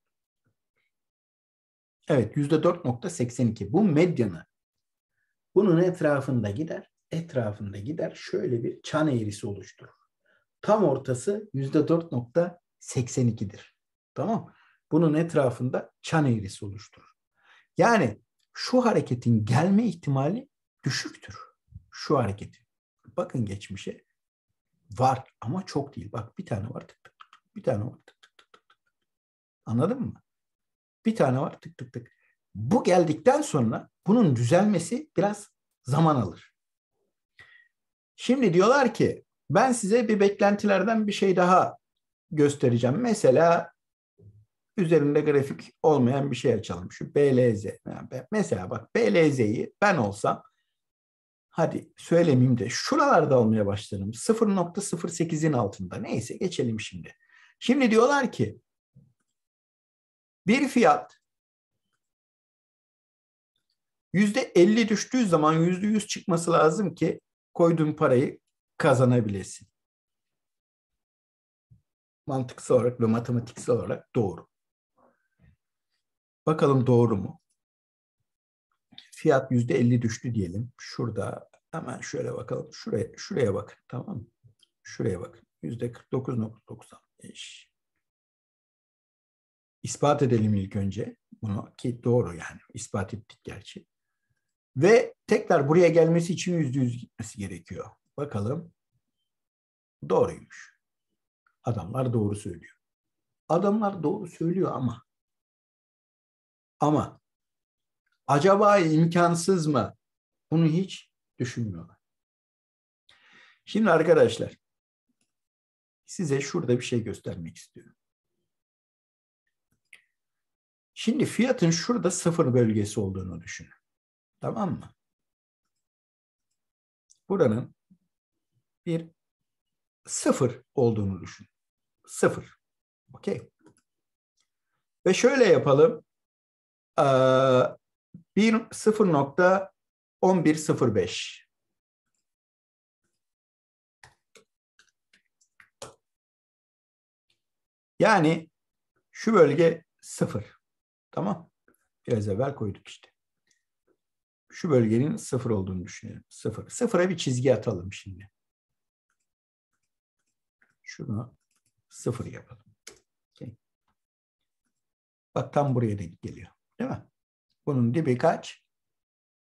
Evet yüzde dört nokta seksen iki. Bu medyanı. Bunun etrafında gider. Etrafında gider. Şöyle bir çan eğrisi oluşturur. Tam ortası yüzde dört nokta seksen 82'dir. Tamam Bunun etrafında çan eğrisi oluşturur. Yani şu hareketin gelme ihtimali düşüktür. Şu hareketi. Bakın geçmişe var ama çok değil. Bak bir tane var tık tık tık. Bir tane var tık tık tık Anladın mı? Bir tane var tık tık tık. Bu geldikten sonra bunun düzelmesi biraz zaman alır. Şimdi diyorlar ki ben size bir beklentilerden bir şey daha göstereceğim. Mesela üzerinde grafik olmayan bir şey açalım. Şu BLZ. Yani mesela bak BLZ'yi ben olsam hadi söylemeyeyim de şuralarda olmaya başlarım. 0.08'in altında. Neyse geçelim şimdi. Şimdi diyorlar ki bir fiyat %50 düştüğü zaman %100 çıkması lazım ki koyduğun parayı kazanabilesin. Mantıksal olarak ve matematiksel olarak doğru. Bakalım doğru mu? Fiyat yüzde %50 düştü diyelim. Şurada hemen şöyle bakalım. Şuraya, şuraya bakın tamam mı? Şuraya bakın. Yüzde 49.95. İspat edelim ilk önce bunu ki doğru yani ispat ettik gerçi. Ve tekrar buraya gelmesi için yüzde yüz gitmesi gerekiyor. Bakalım doğruymuş. Adamlar doğru söylüyor. Adamlar doğru söylüyor ama ama acaba imkansız mı? Bunu hiç düşünmüyorlar. Şimdi arkadaşlar size şurada bir şey göstermek istiyorum. Şimdi fiyatın şurada sıfır bölgesi olduğunu düşünün. Tamam mı? Buranın bir sıfır olduğunu düşün. Sıfır. Okey. Ve şöyle yapalım. Ee, bir 0.1105. Yani şu bölge 0. Tamam. Biraz evvel koyduk işte. Şu bölgenin 0 olduğunu düşünelim. 0. Sıfıra bir çizgi atalım şimdi. Şunu 0 yapalım. Bak tam buraya denk geliyor. Değil mi? Bunun dibi kaç?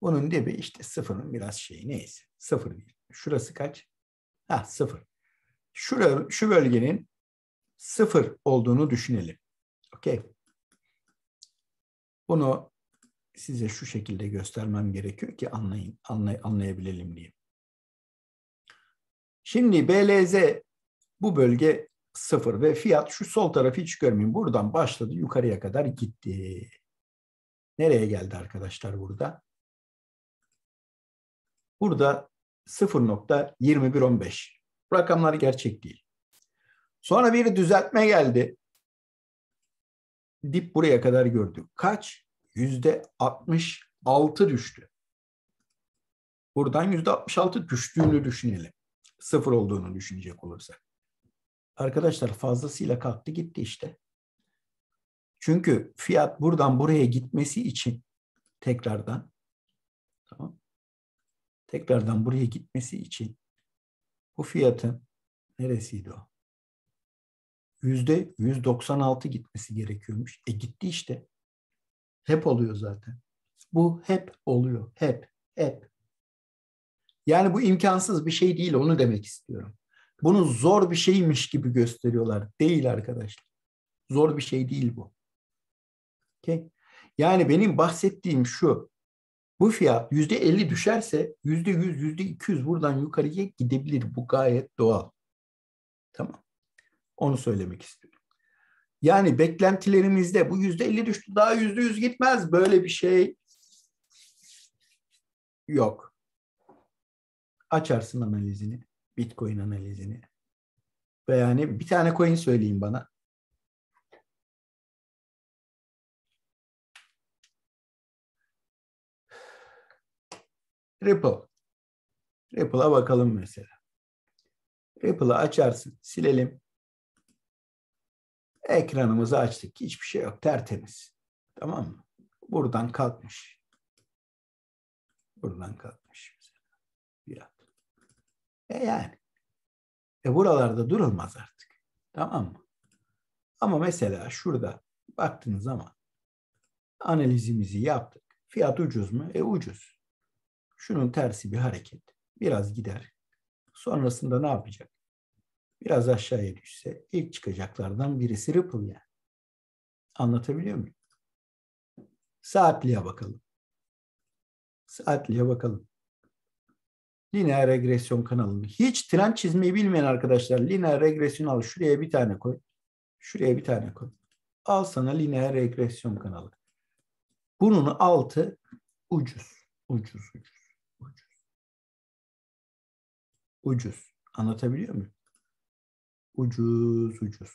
Bunun dibi işte sıfırın biraz şeyi neyse. Sıfır değil. Şurası kaç? Ha sıfır. Şura, şu bölgenin sıfır olduğunu düşünelim. Okey. Bunu size şu şekilde göstermem gerekiyor ki anlayın, anlay, anlayabilelim diye. Şimdi BLZ bu bölge sıfır ve fiyat şu sol tarafı hiç görmeyin. Buradan başladı yukarıya kadar gitti nereye geldi arkadaşlar burada? Burada 0.2115. Bu rakamlar gerçek değil. Sonra bir düzeltme geldi. Dip buraya kadar gördük. Kaç? 66 düştü. Buradan 66 düştüğünü düşünelim. Sıfır olduğunu düşünecek olursak. Arkadaşlar fazlasıyla kalktı gitti işte. Çünkü fiyat buradan buraya gitmesi için tekrardan tamam tekrardan buraya gitmesi için bu fiyatın neresiydi o? Yüzde 196 gitmesi gerekiyormuş. E gitti işte. Hep oluyor zaten. Bu hep oluyor. Hep. Hep. Yani bu imkansız bir şey değil onu demek istiyorum. Bunu zor bir şeymiş gibi gösteriyorlar. Değil arkadaşlar. Zor bir şey değil bu. Okay. Yani benim bahsettiğim şu. Bu fiyat yüzde %50 düşerse yüzde %100, yüzde %200 buradan yukarıya gidebilir. Bu gayet doğal. Tamam. Onu söylemek istiyorum. Yani beklentilerimizde bu yüzde %50 düştü daha yüzde %100 gitmez. Böyle bir şey yok. Açarsın analizini. Bitcoin analizini. Ve yani bir tane coin söyleyin bana. Ripple. Ripple'a bakalım mesela. Ripple'ı açarsın. Silelim. Ekranımızı açtık. Hiçbir şey yok. Tertemiz. Tamam mı? Buradan kalkmış. Buradan kalkmış. Mesela. Fiyat. E yani. E buralarda durulmaz artık. Tamam mı? Ama mesela şurada baktığınız zaman analizimizi yaptık. Fiyat ucuz mu? E ucuz. Şunun tersi bir hareket. Biraz gider. Sonrasında ne yapacak? Biraz aşağıya düşse ilk çıkacaklardan birisi Ripple yani. Anlatabiliyor muyum? Saatliğe bakalım. Saatliğe bakalım. Lineer regresyon kanalını. Hiç trend çizmeyi bilmeyen arkadaşlar lineer regresyon al. Şuraya bir tane koy. Şuraya bir tane koy. Al sana lineer regresyon kanalı. Bunun altı ucuz. Ucuz ucuz. Ucuz. Anlatabiliyor muyum? Ucuz, ucuz.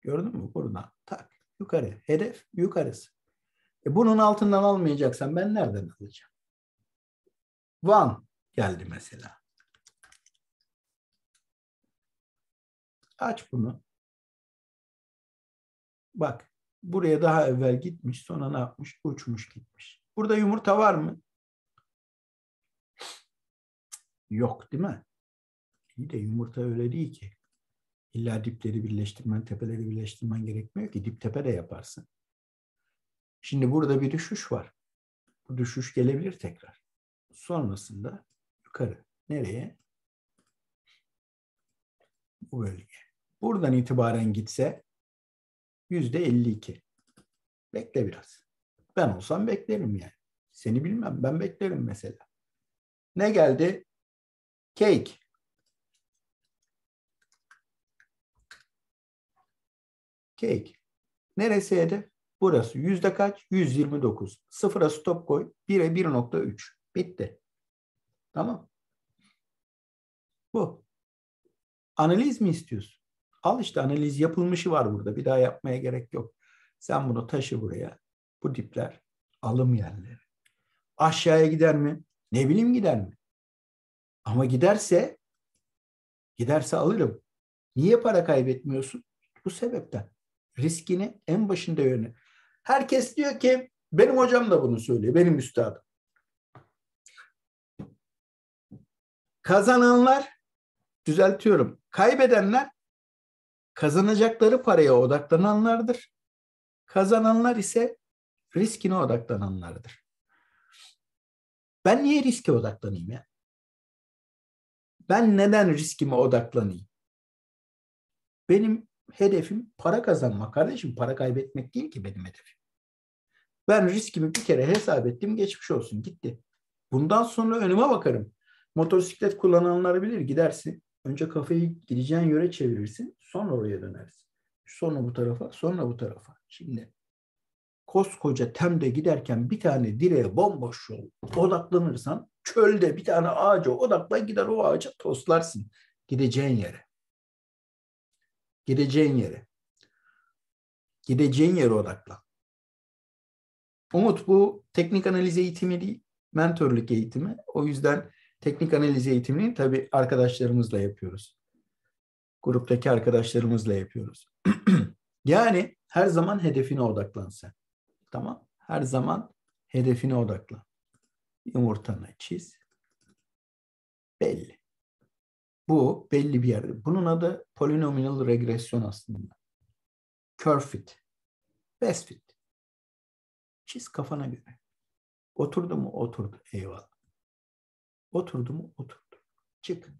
Gördün mü? Buradan tak yukarı. Hedef yukarısı. E bunun altından almayacaksan ben nereden alacağım? Van geldi mesela. Aç bunu. Bak buraya daha evvel gitmiş sonra ne yapmış? Uçmuş gitmiş. Burada yumurta var mı? yok değil mi? İyi de yumurta öyle değil ki. İlla dipleri birleştirmen, tepeleri birleştirmen gerekmiyor ki. Dip tepe de yaparsın. Şimdi burada bir düşüş var. Bu düşüş gelebilir tekrar. Sonrasında yukarı. Nereye? Bu bölge. Buradan itibaren gitse yüzde 52. Bekle biraz. Ben olsam beklerim yani. Seni bilmem. Ben beklerim mesela. Ne geldi? Cake. Cake. Neresi hedef? Burası yüzde kaç? 129. Sıfıra stop koy. 1'e 1.3. Bitti. Tamam. Bu. Analiz mi istiyorsun? Al işte analiz yapılmışı var burada. Bir daha yapmaya gerek yok. Sen bunu taşı buraya. Bu dipler alım yerleri. Aşağıya gider mi? Ne bileyim gider mi? Ama giderse giderse alırım. Niye para kaybetmiyorsun? Bu sebepten. Riskini en başında yönet. Herkes diyor ki benim hocam da bunu söylüyor. Benim üstadım. Kazananlar düzeltiyorum. Kaybedenler kazanacakları paraya odaklananlardır. Kazananlar ise riskine odaklananlardır. Ben niye riske odaklanayım ya? Ben neden riskime odaklanayım? Benim hedefim para kazanmak kardeşim. Para kaybetmek değil ki benim hedefim. Ben riskimi bir kere hesap ettim geçmiş olsun gitti. Bundan sonra önüme bakarım. Motosiklet kullananlar bilir gidersin. Önce kafayı gideceğin yöre çevirirsin. Sonra oraya dönersin. Sonra bu tarafa sonra bu tarafa. Şimdi koskoca Tem'de giderken bir tane direğe bomboş yol odaklanırsan çölde bir tane ağaca odaklan gider o ağaca toslarsın gideceğin yere. Gideceğin yere. Gideceğin yere odaklan. Umut bu teknik analiz eğitimi değil, mentörlük eğitimi. O yüzden teknik analiz eğitimini tabii arkadaşlarımızla yapıyoruz. Gruptaki arkadaşlarımızla yapıyoruz. yani her zaman hedefine odaklan sen. Tamam. Her zaman hedefine odaklan. Yumurtanı çiz. Belli. Bu belli bir yerde. Bunun adı polinomial regresyon aslında. Curve fit. Best fit. Çiz kafana göre. Oturdu mu? Oturdu. Eyvallah. Oturdu mu? Oturdu. Çık.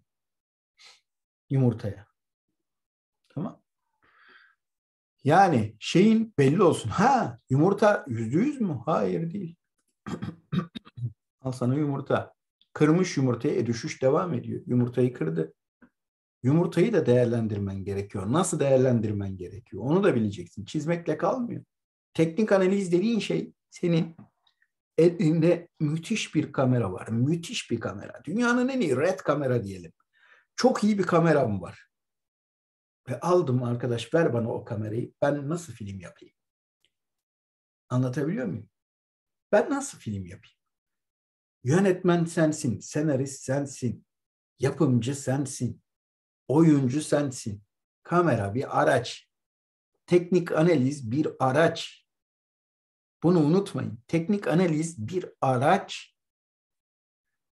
Yumurtaya. Tamam. Yani şeyin belli olsun. Ha yumurta yüzde yüz mü? Hayır değil. Al sana yumurta. Kırmış yumurtaya e, düşüş devam ediyor. Yumurtayı kırdı. Yumurtayı da değerlendirmen gerekiyor. Nasıl değerlendirmen gerekiyor? Onu da bileceksin. Çizmekle kalmıyor. Teknik analiz dediğin şey senin elinde müthiş bir kamera var. Müthiş bir kamera. Dünyanın en iyi red kamera diyelim. Çok iyi bir kameram var. Ve aldım arkadaş ver bana o kamerayı. Ben nasıl film yapayım? Anlatabiliyor muyum? Ben nasıl film yapayım? Yönetmen sensin, senarist sensin, yapımcı sensin, oyuncu sensin. Kamera bir araç. Teknik analiz bir araç. Bunu unutmayın. Teknik analiz bir araç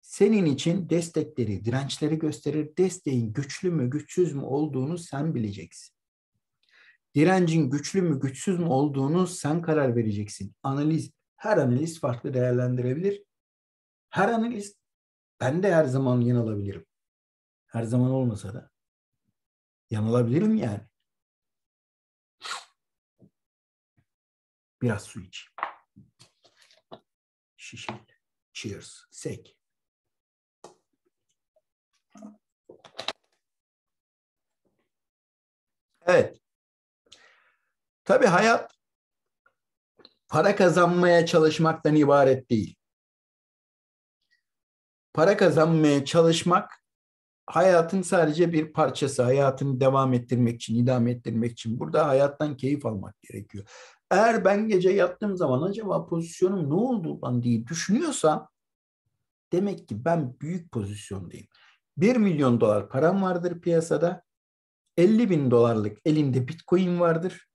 senin için destekleri, dirençleri gösterir. Desteğin güçlü mü, güçsüz mü olduğunu sen bileceksin. Direncin güçlü mü, güçsüz mü olduğunu sen karar vereceksin. Analiz, her analiz farklı değerlendirebilir. Her analiz, ben de her zaman yanılabilirim. Her zaman olmasa da. Yanılabilirim yani. Biraz su iç. Şişeyle. Cheers. Sek. Evet. Tabii hayat para kazanmaya çalışmaktan ibaret değil. Para kazanmaya çalışmak hayatın sadece bir parçası. Hayatını devam ettirmek için, idame ettirmek için. Burada hayattan keyif almak gerekiyor. Eğer ben gece yattığım zaman acaba pozisyonum ne oldu lan diye düşünüyorsam demek ki ben büyük pozisyondayım. 1 milyon dolar param vardır piyasada. 50 bin dolarlık elinde bitcoin vardır.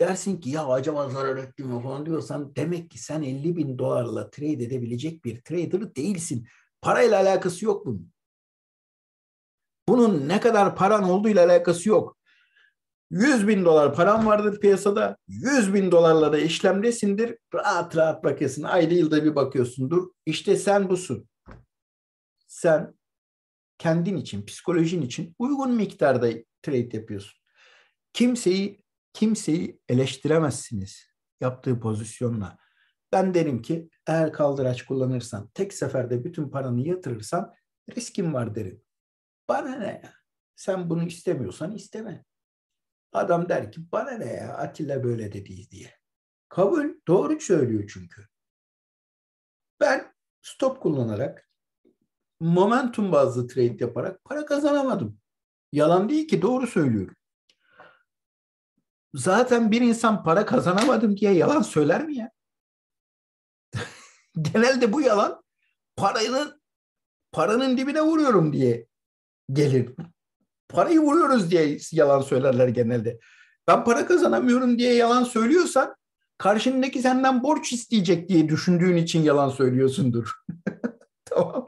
Dersin ki ya acaba zarar etti mi falan diyorsan demek ki sen 50 bin dolarla trade edebilecek bir trader değilsin. Parayla alakası yok bunun. Bunun ne kadar paran olduğuyla alakası yok. 100 bin dolar paran vardır piyasada. 100 bin dolarla da işlemdesindir. Rahat rahat bakıyorsun. Ayda yılda bir bakıyorsundur. İşte sen busun. Sen kendin için, psikolojin için uygun miktarda trade yapıyorsun. Kimseyi kimseyi eleştiremezsiniz yaptığı pozisyonla. Ben derim ki eğer kaldıraç kullanırsan, tek seferde bütün paranı yatırırsan riskin var derim. Bana ne ya? Sen bunu istemiyorsan isteme. Adam der ki bana ne ya Atilla böyle dedi diye. Kabul doğru söylüyor çünkü. Ben stop kullanarak momentum bazlı trade yaparak para kazanamadım. Yalan değil ki doğru söylüyorum. Zaten bir insan para kazanamadım diye yalan söyler mi ya? Genelde bu yalan paranın paranın dibine vuruyorum diye gelir. Parayı vuruyoruz diye yalan söylerler genelde. Ben para kazanamıyorum diye yalan söylüyorsan karşındaki senden borç isteyecek diye düşündüğün için yalan söylüyorsundur. tamam.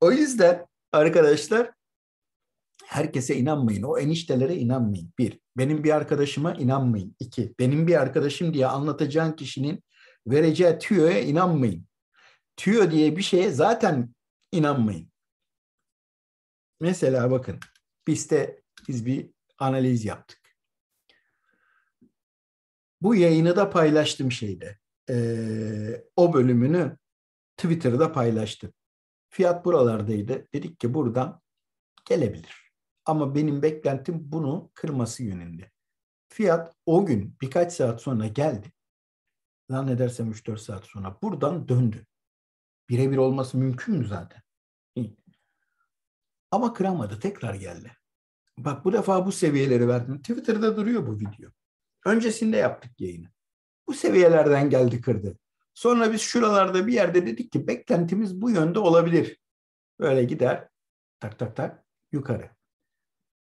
O yüzden arkadaşlar herkese inanmayın. O eniştelere inanmayın. Bir, benim bir arkadaşıma inanmayın. İki, benim bir arkadaşım diye anlatacağın kişinin vereceği tüyoya inanmayın. Tüyo diye bir şeye zaten inanmayın. Mesela bakın biz de biz bir analiz yaptık. Bu yayını da paylaştım şeyde. Ee, o bölümünü Twitter'da paylaştım. Fiyat buralardaydı. Dedik ki buradan gelebilir. Ama benim beklentim bunu kırması yönünde. Fiyat o gün birkaç saat sonra geldi. Zannedersem 3-4 saat sonra buradan döndü. Birebir olması mümkün mü zaten? Ama kıramadı. Tekrar geldi. Bak bu defa bu seviyeleri verdim. Twitter'da duruyor bu video. Öncesinde yaptık yayını. Bu seviyelerden geldi kırdı. Sonra biz şuralarda bir yerde dedik ki beklentimiz bu yönde olabilir. Böyle gider tak tak tak yukarı.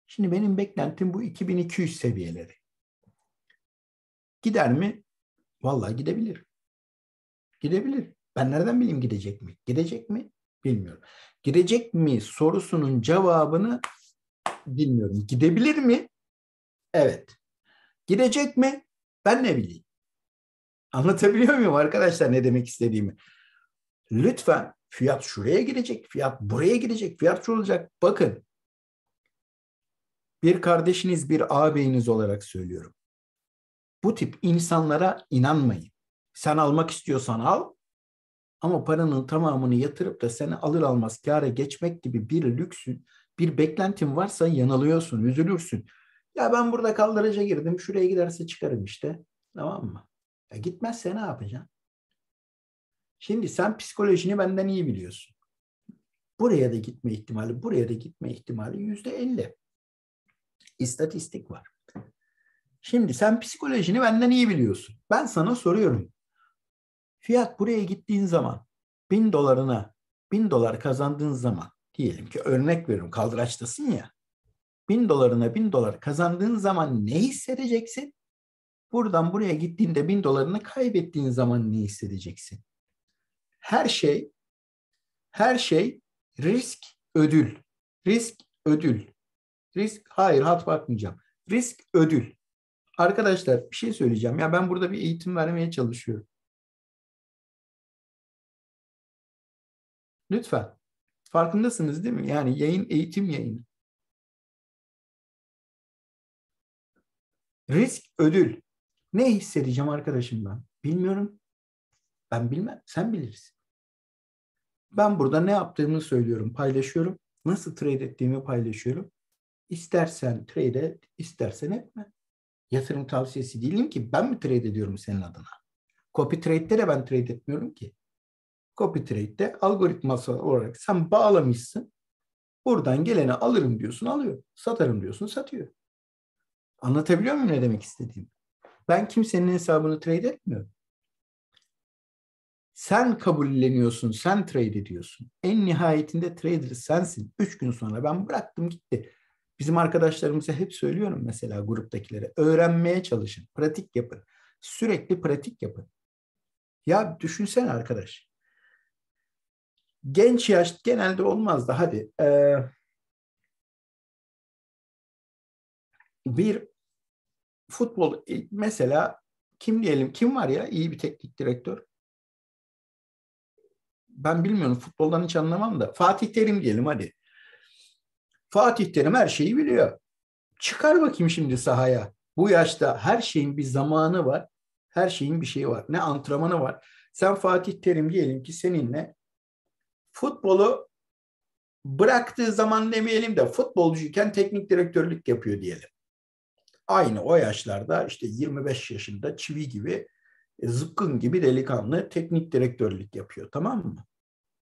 Şimdi benim beklentim bu 2200 seviyeleri. Gider mi? Vallahi gidebilir. Gidebilir. Ben nereden bileyim gidecek mi? Gidecek mi? Bilmiyorum. Gidecek mi sorusunun cevabını bilmiyorum. Gidebilir mi? Evet. Gidecek mi? Ben ne bileyim. Anlatabiliyor muyum arkadaşlar ne demek istediğimi? Lütfen fiyat şuraya gidecek, fiyat buraya gidecek, fiyat şu olacak. Bakın bir kardeşiniz, bir ağabeyiniz olarak söylüyorum. Bu tip insanlara inanmayın. Sen almak istiyorsan al ama paranın tamamını yatırıp da seni alır almaz kâra geçmek gibi bir lüksün, bir beklentin varsa yanılıyorsun, üzülürsün. Ya ben burada kaldıraca girdim, şuraya giderse çıkarım işte. Tamam mı? E gitmezse ne yapacaksın? Şimdi sen psikolojini benden iyi biliyorsun. Buraya da gitme ihtimali, buraya da gitme ihtimali yüzde elli. İstatistik var. Şimdi sen psikolojini benden iyi biliyorsun. Ben sana soruyorum. Fiyat buraya gittiğin zaman bin dolarına bin dolar kazandığın zaman diyelim ki örnek veriyorum kaldıraçtasın ya bin dolarına bin dolar kazandığın zaman ne hissedeceksin? Buradan buraya gittiğinde bin dolarını kaybettiğin zaman ne hissedeceksin? Her şey, her şey risk ödül. Risk ödül. Risk hayır hat bakmayacağım. Risk ödül. Arkadaşlar bir şey söyleyeceğim. Ya ben burada bir eğitim vermeye çalışıyorum. Lütfen. Farkındasınız değil mi? Yani yayın eğitim yayını. Risk ödül. Ne hissedeceğim arkadaşım ben? Bilmiyorum. Ben bilmem. Sen bilirsin. Ben burada ne yaptığımı söylüyorum, paylaşıyorum. Nasıl trade ettiğimi paylaşıyorum. İstersen trade et, istersen etme. Yatırım tavsiyesi değilim ki. Ben mi trade ediyorum senin adına? Copy trade'de de ben trade etmiyorum ki. Copy trade'de algoritması olarak sen bağlamışsın. Buradan geleni alırım diyorsun alıyor. Satarım diyorsun satıyor. Anlatabiliyor muyum ne demek istediğimi? Ben kimsenin hesabını trade etmiyorum. Sen kabulleniyorsun, sen trade ediyorsun. En nihayetinde trader sensin. Üç gün sonra ben bıraktım gitti. Bizim arkadaşlarımıza hep söylüyorum mesela gruptakilere. Öğrenmeye çalışın, pratik yapın. Sürekli pratik yapın. Ya düşünsen arkadaş. Genç yaş genelde olmaz da hadi. Ee, bir futbol e, mesela kim diyelim kim var ya iyi bir teknik direktör? Ben bilmiyorum futboldan hiç anlamam da Fatih Terim diyelim hadi. Fatih Terim her şeyi biliyor. Çıkar bakayım şimdi sahaya. Bu yaşta her şeyin bir zamanı var. Her şeyin bir şeyi var. Ne antrenmanı var. Sen Fatih Terim diyelim ki seninle futbolu bıraktığı zaman demeyelim de futbolcuyken teknik direktörlük yapıyor diyelim aynı o yaşlarda işte 25 yaşında çivi gibi e, zıpkın gibi delikanlı teknik direktörlük yapıyor tamam mı?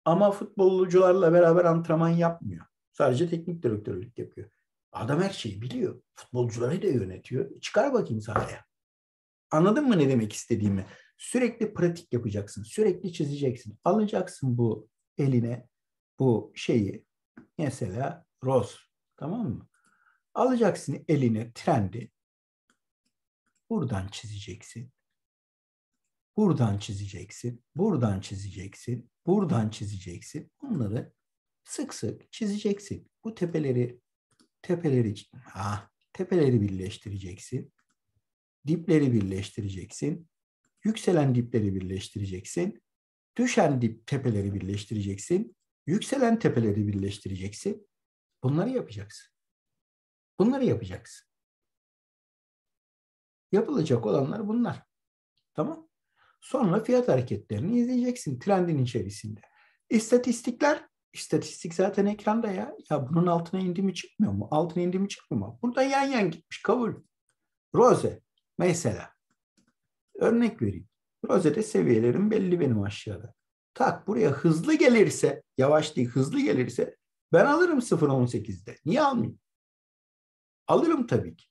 Ama futbolcularla beraber antrenman yapmıyor. Sadece teknik direktörlük yapıyor. Adam her şeyi biliyor. Futbolcuları da yönetiyor. Çıkar bakayım sahaya. Anladın mı ne demek istediğimi? Sürekli pratik yapacaksın. Sürekli çizeceksin. Alacaksın bu eline bu şeyi. Mesela roz. Tamam mı? Alacaksın eline trendi. Buradan çizeceksin. Buradan çizeceksin. Buradan çizeceksin. Buradan çizeceksin. Bunları sık sık çizeceksin. Bu tepeleri tepeleri ha tepeleri birleştireceksin. Dipleri birleştireceksin. Yükselen dipleri birleştireceksin. Düşen dip tepeleri birleştireceksin. Yükselen tepeleri birleştireceksin. Bunları yapacaksın. Bunları yapacaksın. Yapılacak olanlar bunlar. Tamam. Sonra fiyat hareketlerini izleyeceksin trendin içerisinde. İstatistikler, istatistik zaten ekranda ya. Ya bunun altına indi mi çıkmıyor mu? Altına indi mi çıkmıyor mu? Burada yan yan gitmiş kabul. Rose mesela. Örnek vereyim. Rose'de seviyelerim belli benim aşağıda. Tak buraya hızlı gelirse, yavaş değil hızlı gelirse ben alırım 0.18'de. Niye almayayım? Alırım tabii ki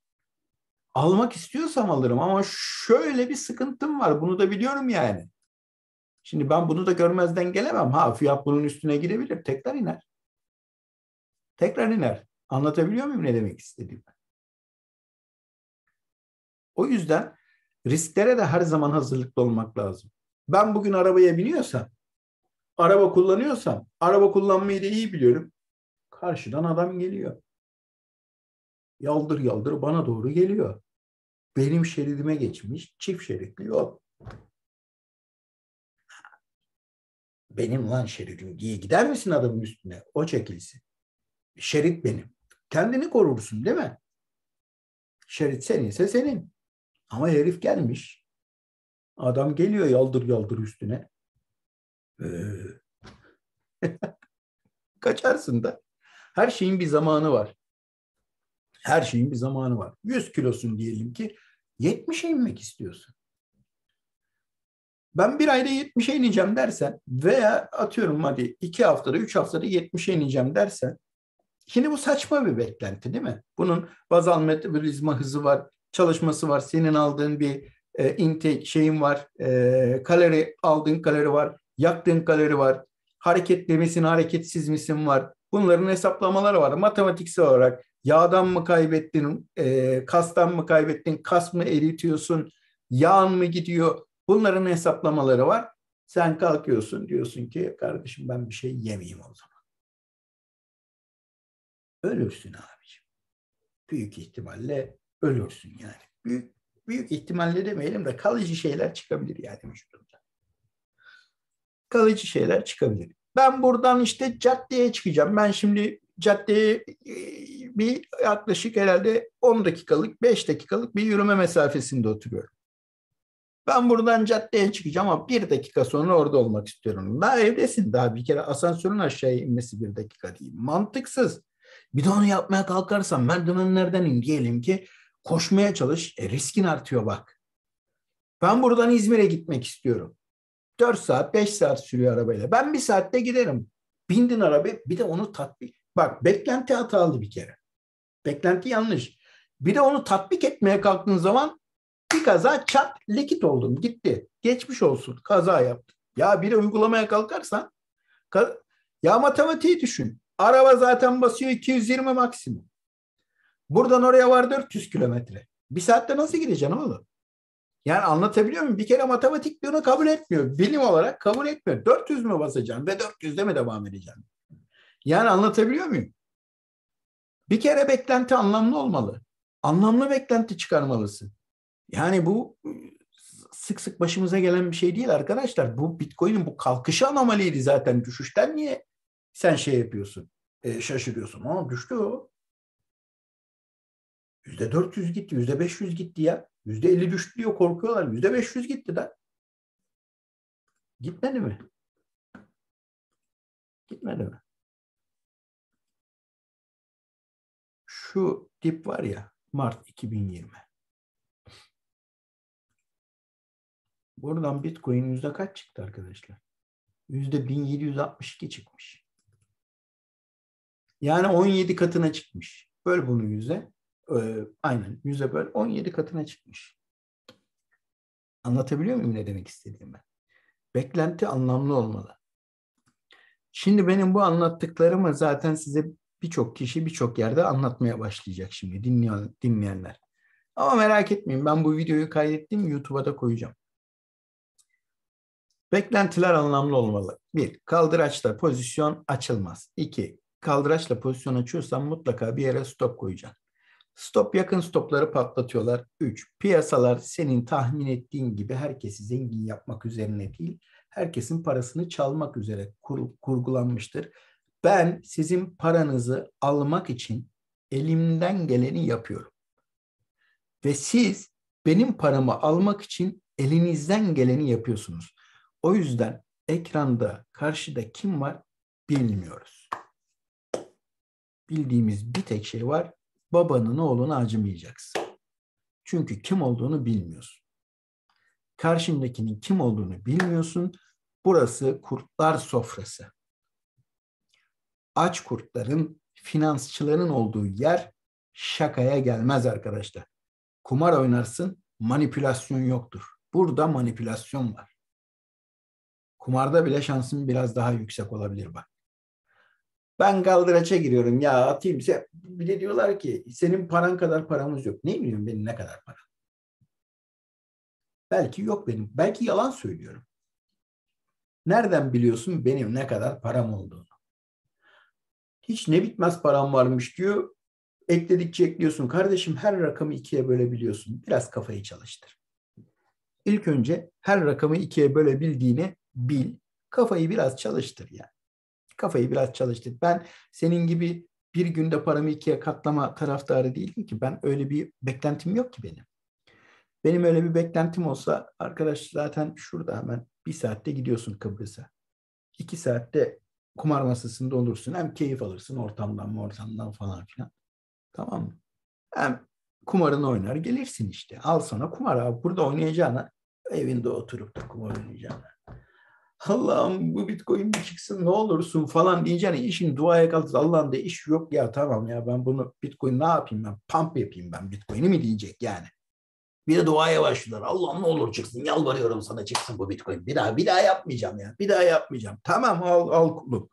almak istiyorsam alırım ama şöyle bir sıkıntım var. Bunu da biliyorum yani. Şimdi ben bunu da görmezden gelemem. Ha fiyat bunun üstüne gidebilir. Tekrar iner. Tekrar iner. Anlatabiliyor muyum ne demek istediğimi? O yüzden risklere de her zaman hazırlıklı olmak lazım. Ben bugün arabaya biniyorsam, araba kullanıyorsam, araba kullanmayı da iyi biliyorum. Karşıdan adam geliyor. Yaldır yaldır bana doğru geliyor. Benim şeridime geçmiş çift şeritli yol. Benim lan şeridim diye gider misin adamın üstüne? O çekilsin. Şerit benim. Kendini korursun değil mi? Şerit seninse senin. Ama herif gelmiş. Adam geliyor yaldır yaldır üstüne. Ee... Kaçarsın da. Her şeyin bir zamanı var. Her şeyin bir zamanı var. 100 kilosun diyelim ki 70'e inmek istiyorsun. Ben bir ayda 70'e ineceğim dersen veya atıyorum hadi 2 haftada 3 haftada 70'e ineceğim dersen şimdi bu saçma bir beklenti değil mi? Bunun bazal metabolizma hızı var, çalışması var, senin aldığın bir e, intake şeyin var, e, kalori aldığın kalori var, yaktığın kalori var, hareketli misin, hareketsiz misin var. Bunların hesaplamaları var. Matematiksel olarak Yağdan mı kaybettin, e, kastan mı kaybettin, kas mı eritiyorsun, yağın mı gidiyor? Bunların hesaplamaları var. Sen kalkıyorsun diyorsun ki kardeşim ben bir şey yemeyeyim o zaman. Ölürsün abiciğim. Büyük ihtimalle ölürsün yani. Büyük, büyük ihtimalle demeyelim de kalıcı şeyler çıkabilir yani vücudunda. Kalıcı şeyler çıkabilir. Ben buradan işte caddeye çıkacağım. Ben şimdi caddeye e, bir yaklaşık herhalde 10 dakikalık, 5 dakikalık bir yürüme mesafesinde oturuyorum. Ben buradan caddeye çıkacağım ama bir dakika sonra orada olmak istiyorum. Daha evdesin daha bir kere asansörün aşağıya inmesi bir dakika değil. Mantıksız. Bir de onu yapmaya kalkarsan merdivenlerden in diyelim ki koşmaya çalış. E, riskin artıyor bak. Ben buradan İzmir'e gitmek istiyorum. 4 saat 5 saat sürüyor arabayla. Ben bir saatte giderim. Bindin arabaya bir de onu tatbik. Bak beklenti hatalı bir kere. Beklenti yanlış. Bir de onu tatbik etmeye kalktığın zaman bir kaza çat likit oldum gitti. Geçmiş olsun kaza yaptım. Ya biri uygulamaya kalkarsan ya matematiği düşün. Araba zaten basıyor 220 maksimum. Buradan oraya var 400 kilometre. Bir saatte nasıl gideceksin oğlum? Yani anlatabiliyor muyum? Bir kere matematik bunu kabul etmiyor. Bilim olarak kabul etmiyor. 400 mü basacaksın ve 400'de mi devam edeceksin? Yani anlatabiliyor muyum? Bir kere beklenti anlamlı olmalı. Anlamlı beklenti çıkarmalısın. Yani bu ıı, sık sık başımıza gelen bir şey değil arkadaşlar. Bu Bitcoin'in bu kalkışı anomaliydi zaten. Düşüşten niye sen şey yapıyorsun? E, şaşırıyorsun. Ama düştü o. Yüzde 400 gitti, yüzde 500 gitti ya. Yüzde 50 düştü diyor korkuyorlar. Yüzde 500 gitti de. Gitmedi mi? Gitmedi mi? şu dip var ya Mart 2020. Buradan Bitcoin yüzde kaç çıktı arkadaşlar? Yüzde 1762 çıkmış. Yani 17 katına çıkmış. Böl bunu yüze. Ee, aynen yüze böl 17 katına çıkmış. Anlatabiliyor muyum ne demek istediğimi Beklenti anlamlı olmalı. Şimdi benim bu anlattıklarımı zaten size birçok kişi birçok yerde anlatmaya başlayacak şimdi dinleyen, dinleyenler. Ama merak etmeyin ben bu videoyu kaydettim YouTube'a da koyacağım. Beklentiler anlamlı olmalı. Bir, kaldıraçla pozisyon açılmaz. İki, kaldıraçla pozisyon açıyorsan mutlaka bir yere stop koyacaksın. Stop yakın stopları patlatıyorlar. Üç, piyasalar senin tahmin ettiğin gibi herkesi zengin yapmak üzerine değil, herkesin parasını çalmak üzere kur, kurgulanmıştır ben sizin paranızı almak için elimden geleni yapıyorum. Ve siz benim paramı almak için elinizden geleni yapıyorsunuz. O yüzden ekranda karşıda kim var bilmiyoruz. Bildiğimiz bir tek şey var. Babanın oğlunu acımayacaksın. Çünkü kim olduğunu bilmiyorsun. Karşındakinin kim olduğunu bilmiyorsun. Burası kurtlar sofrası aç kurtların, finansçıların olduğu yer şakaya gelmez arkadaşlar. Kumar oynarsın, manipülasyon yoktur. Burada manipülasyon var. Kumarda bile şansın biraz daha yüksek olabilir bak. Ben kaldıraça giriyorum ya atayım. size. bir de diyorlar ki senin paran kadar paramız yok. Ne bileyim benim ne kadar para. Belki yok benim. Belki yalan söylüyorum. Nereden biliyorsun benim ne kadar param olduğunu? Hiç ne bitmez param varmış diyor. Ekledikçe ekliyorsun. Kardeşim her rakamı ikiye bölebiliyorsun. Biraz kafayı çalıştır. İlk önce her rakamı ikiye bölebildiğini bil. Kafayı biraz çalıştır yani. Kafayı biraz çalıştır. Ben senin gibi bir günde paramı ikiye katlama taraftarı değilim ki. Ben öyle bir beklentim yok ki benim. Benim öyle bir beklentim olsa arkadaş zaten şurada hemen bir saatte gidiyorsun Kıbrıs'a. İki saatte kumar masasında olursun. Hem keyif alırsın ortamdan ortamdan falan filan. Tamam mı? Hem kumarını oynar gelirsin işte. Al sana kumar abi. Burada oynayacağına evinde oturup da kumar oynayacağına. Allah'ım bu bitcoin bir çıksın ne olursun falan diyeceğine işin duaya kaldı. Allah'ım de iş yok ya tamam ya ben bunu bitcoin ne yapayım ben pump yapayım ben bitcoin'i mi diyecek yani. Bir de duaya başladılar. Allah'ım ne olur çıksın. Yalvarıyorum sana çıksın bu bitcoin. Bir daha bir daha yapmayacağım ya. Bir daha yapmayacağım. Tamam al, al kulum.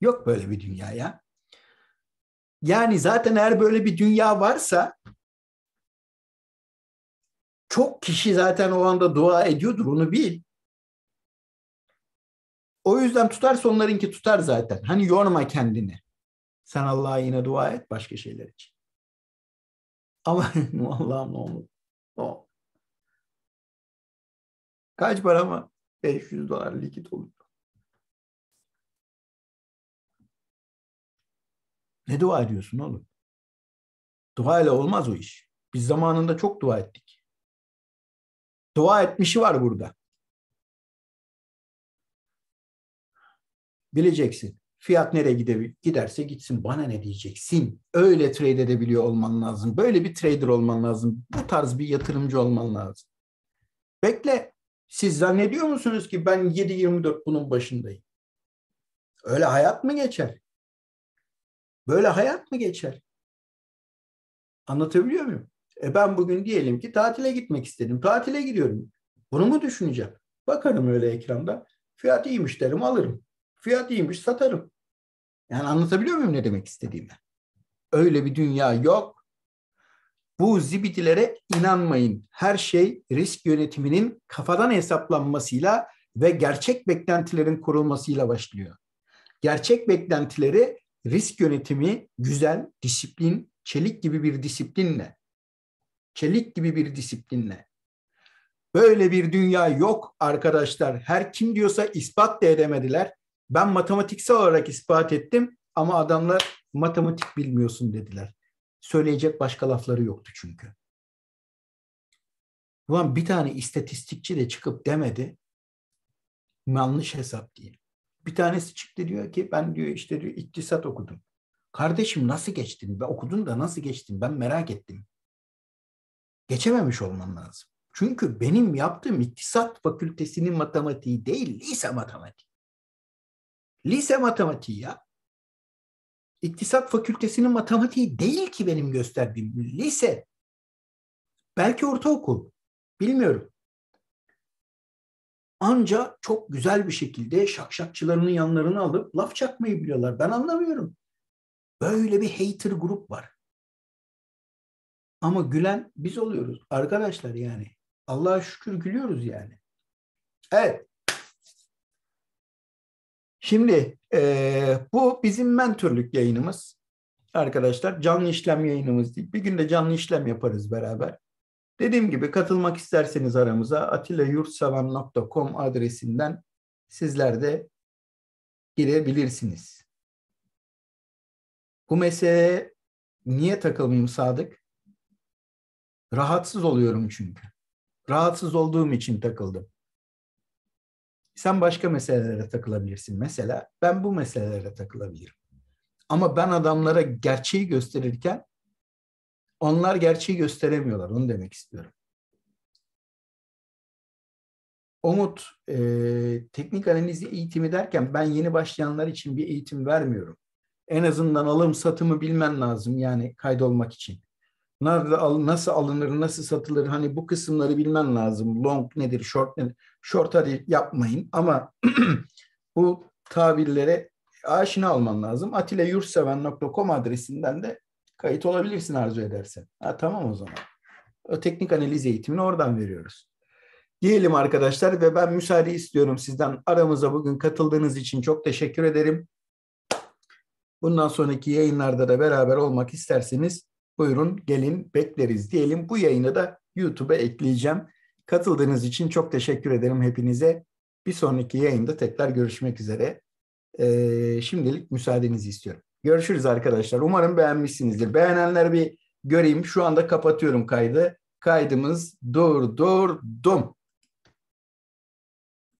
Yok böyle bir dünya ya. Yani zaten eğer böyle bir dünya varsa çok kişi zaten o anda dua ediyordur. Onu bil. O yüzden tutarsa onlarınki tutar zaten. Hani yorma kendini. Sen Allah'a yine dua et başka şeyler için. Ama Allah'ım ne olur. Ne No. Kaç para mı? 500 dolar likit olur. Ne dua ediyorsun oğlum? Dua ile olmaz o iş. Biz zamanında çok dua ettik. Dua etmişi var burada. Bileceksin. Fiyat nereye gide, giderse gitsin bana ne diyeceksin. Öyle trade edebiliyor olman lazım. Böyle bir trader olman lazım. Bu tarz bir yatırımcı olman lazım. Bekle. Siz zannediyor musunuz ki ben 7-24 bunun başındayım? Öyle hayat mı geçer? Böyle hayat mı geçer? Anlatabiliyor muyum? E ben bugün diyelim ki tatile gitmek istedim. Tatile gidiyorum. Bunu mu düşüneceğim? Bakarım öyle ekranda. Fiyat iyiymiş derim alırım. Fiyat iyiymiş satarım. Yani anlatabiliyor muyum ne demek istediğimi? Öyle bir dünya yok. Bu zibitilere inanmayın. Her şey risk yönetiminin kafadan hesaplanmasıyla ve gerçek beklentilerin kurulmasıyla başlıyor. Gerçek beklentileri risk yönetimi güzel, disiplin, çelik gibi bir disiplinle. Çelik gibi bir disiplinle. Böyle bir dünya yok arkadaşlar. Her kim diyorsa ispat da edemediler. Ben matematiksel olarak ispat ettim ama adamlar matematik bilmiyorsun dediler. Söyleyecek başka lafları yoktu çünkü. Ulan bir tane istatistikçi de çıkıp demedi. Yanlış hesap diye. Bir tanesi çıktı diyor ki ben diyor işte diyor iktisat okudum. Kardeşim nasıl geçtin? Ben okudun da nasıl geçtin? Ben merak ettim. Geçememiş olman lazım. Çünkü benim yaptığım iktisat fakültesinin matematiği değil, lise matematiği. Lise matematiği ya. İktisat fakültesinin matematiği değil ki benim gösterdiğim. Lise. Belki ortaokul. Bilmiyorum. Anca çok güzel bir şekilde şakşakçılarının yanlarını alıp laf çakmayı biliyorlar. Ben anlamıyorum. Böyle bir hater grup var. Ama gülen biz oluyoruz. Arkadaşlar yani. Allah'a şükür gülüyoruz yani. Evet. Şimdi e, bu bizim mentörlük yayınımız arkadaşlar. Canlı işlem yayınımız değil. Bir günde canlı işlem yaparız beraber. Dediğim gibi katılmak isterseniz aramıza atilayurtseven.com adresinden sizler de girebilirsiniz. Bu meseleye niye takılmayayım Sadık? Rahatsız oluyorum çünkü. Rahatsız olduğum için takıldım. Sen başka meselelere takılabilirsin mesela. Ben bu meselelere takılabilirim. Ama ben adamlara gerçeği gösterirken onlar gerçeği gösteremiyorlar. Onu demek istiyorum. Umut, e, teknik analiz eğitimi derken ben yeni başlayanlar için bir eğitim vermiyorum. En azından alım satımı bilmen lazım yani kaydolmak için. Nerede al, nasıl alınır, nasıl satılır? Hani bu kısımları bilmen lazım. Long nedir, short nedir? Short hadi yapmayın ama bu tabirlere aşina olman lazım. atileyurseven.com adresinden de kayıt olabilirsin arzu edersen. Ha, tamam o zaman. O teknik analiz eğitimini oradan veriyoruz. Diyelim arkadaşlar ve ben müsaade istiyorum sizden. Aramıza bugün katıldığınız için çok teşekkür ederim. Bundan sonraki yayınlarda da beraber olmak isterseniz Buyurun gelin bekleriz diyelim. Bu yayını da YouTube'a ekleyeceğim. Katıldığınız için çok teşekkür ederim hepinize. Bir sonraki yayında tekrar görüşmek üzere. Ee, şimdilik müsaadenizi istiyorum. Görüşürüz arkadaşlar. Umarım beğenmişsinizdir. Beğenenler bir göreyim. Şu anda kapatıyorum kaydı. Kaydımız durdurdum.